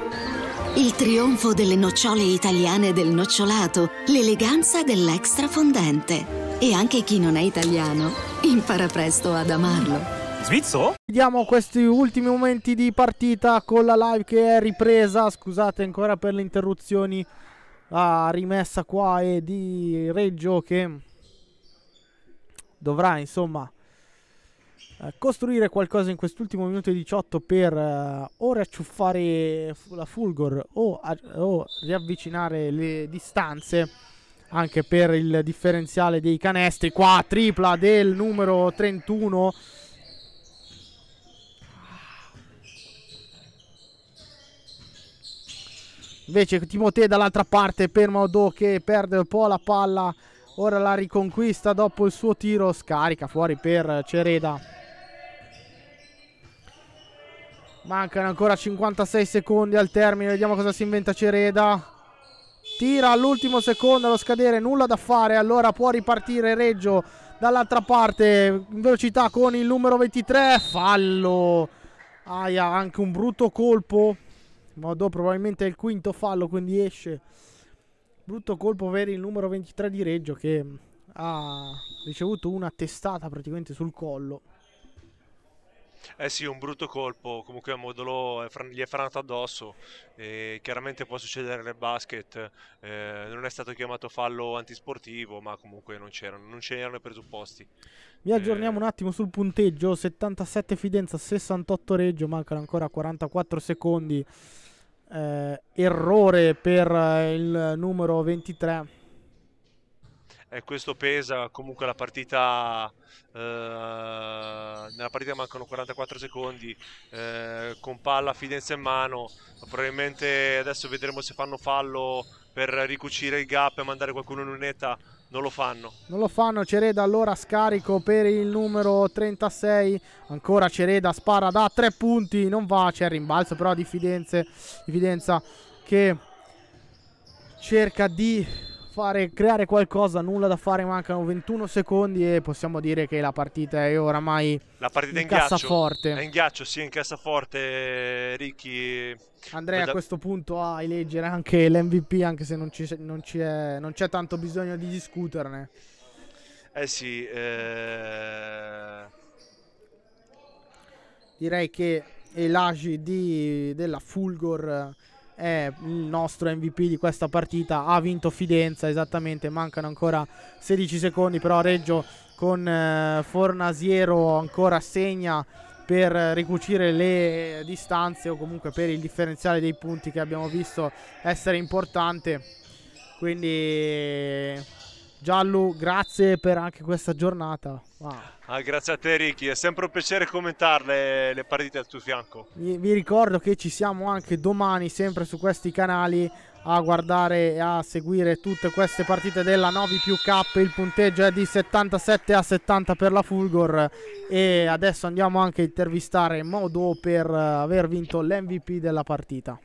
Il trionfo delle nocciole italiane del nocciolato, l'eleganza dell'extra fondente. E anche chi non è italiano impara presto ad amarlo. Svizzo? Vediamo questi ultimi
momenti di partita con la live che è ripresa. Scusate ancora per le interruzioni a rimessa qua e di Reggio che dovrà insomma eh, costruire qualcosa in quest'ultimo minuto e 18 per uh, o riacciuffare la Fulgor o, o, riavvicinare le distanze anche per il differenziale dei canestri qua tripla del numero 31 Invece Timotei dall'altra parte per Maudò che perde un po' la palla. Ora la riconquista dopo il suo tiro. Scarica fuori per Cereda. Mancano ancora 56 secondi al termine. Vediamo cosa si inventa Cereda. Tira all'ultimo secondo allo scadere. Nulla da fare. Allora può ripartire Reggio dall'altra parte. In velocità con il numero 23. Fallo. Aia, anche un brutto colpo Modo probabilmente è il quinto fallo, quindi esce. Brutto colpo per il numero 23 di Reggio che ha ricevuto una testata praticamente sul collo.
Eh sì, un brutto colpo, comunque a Modolo eh, gli è franato addosso, e chiaramente può succedere nel basket, eh, non è stato chiamato fallo antisportivo, ma comunque non c'erano, non c'erano i presupposti.
Vi aggiorniamo eh... un attimo sul punteggio, 77 Fidenza, 68 Reggio, mancano ancora 44 secondi eh, errore per eh, il numero 23.
E eh, questo pesa comunque la partita. Eh, nella partita mancano 44 secondi eh, con palla Fidenza in mano. Probabilmente adesso vedremo se fanno fallo per ricucire il gap e mandare qualcuno in lunetta non lo fanno.
Non lo fanno, Cereda allora scarico per il numero 36, ancora Cereda spara da tre punti, non va, c'è il rimbalzo però di Fidenze, di Fidenza che cerca di fare, creare qualcosa, nulla da fare, mancano 21 secondi e possiamo dire che la partita è oramai la partita in, in cassaforte. È in
ghiaccio, sì, in cassaforte, Ricky. Andrei a questo
punto a eleggere anche l'MVP, anche se non, ci, non, c'è, non c'è tanto bisogno di discuterne. Eh sì, eh... direi che Elagi della Fulgor è il nostro MVP di questa partita. Ha vinto Fidenza esattamente, mancano ancora 16 secondi, però Reggio con eh, Fornasiero ancora segna per ricucire le distanze o comunque per il differenziale dei punti che abbiamo visto essere importante. Quindi Giallo, grazie per anche questa giornata. Wow.
Ah, grazie a te Ricky, è sempre un piacere commentarle le partite al tuo fianco.
Vi, vi ricordo che ci siamo anche domani sempre su questi canali a guardare e a seguire tutte queste partite della Novi più K. Il punteggio è di 77 a 70 per la Fulgor e adesso andiamo anche a intervistare Modo per eh, aver vinto l'MVP della partita.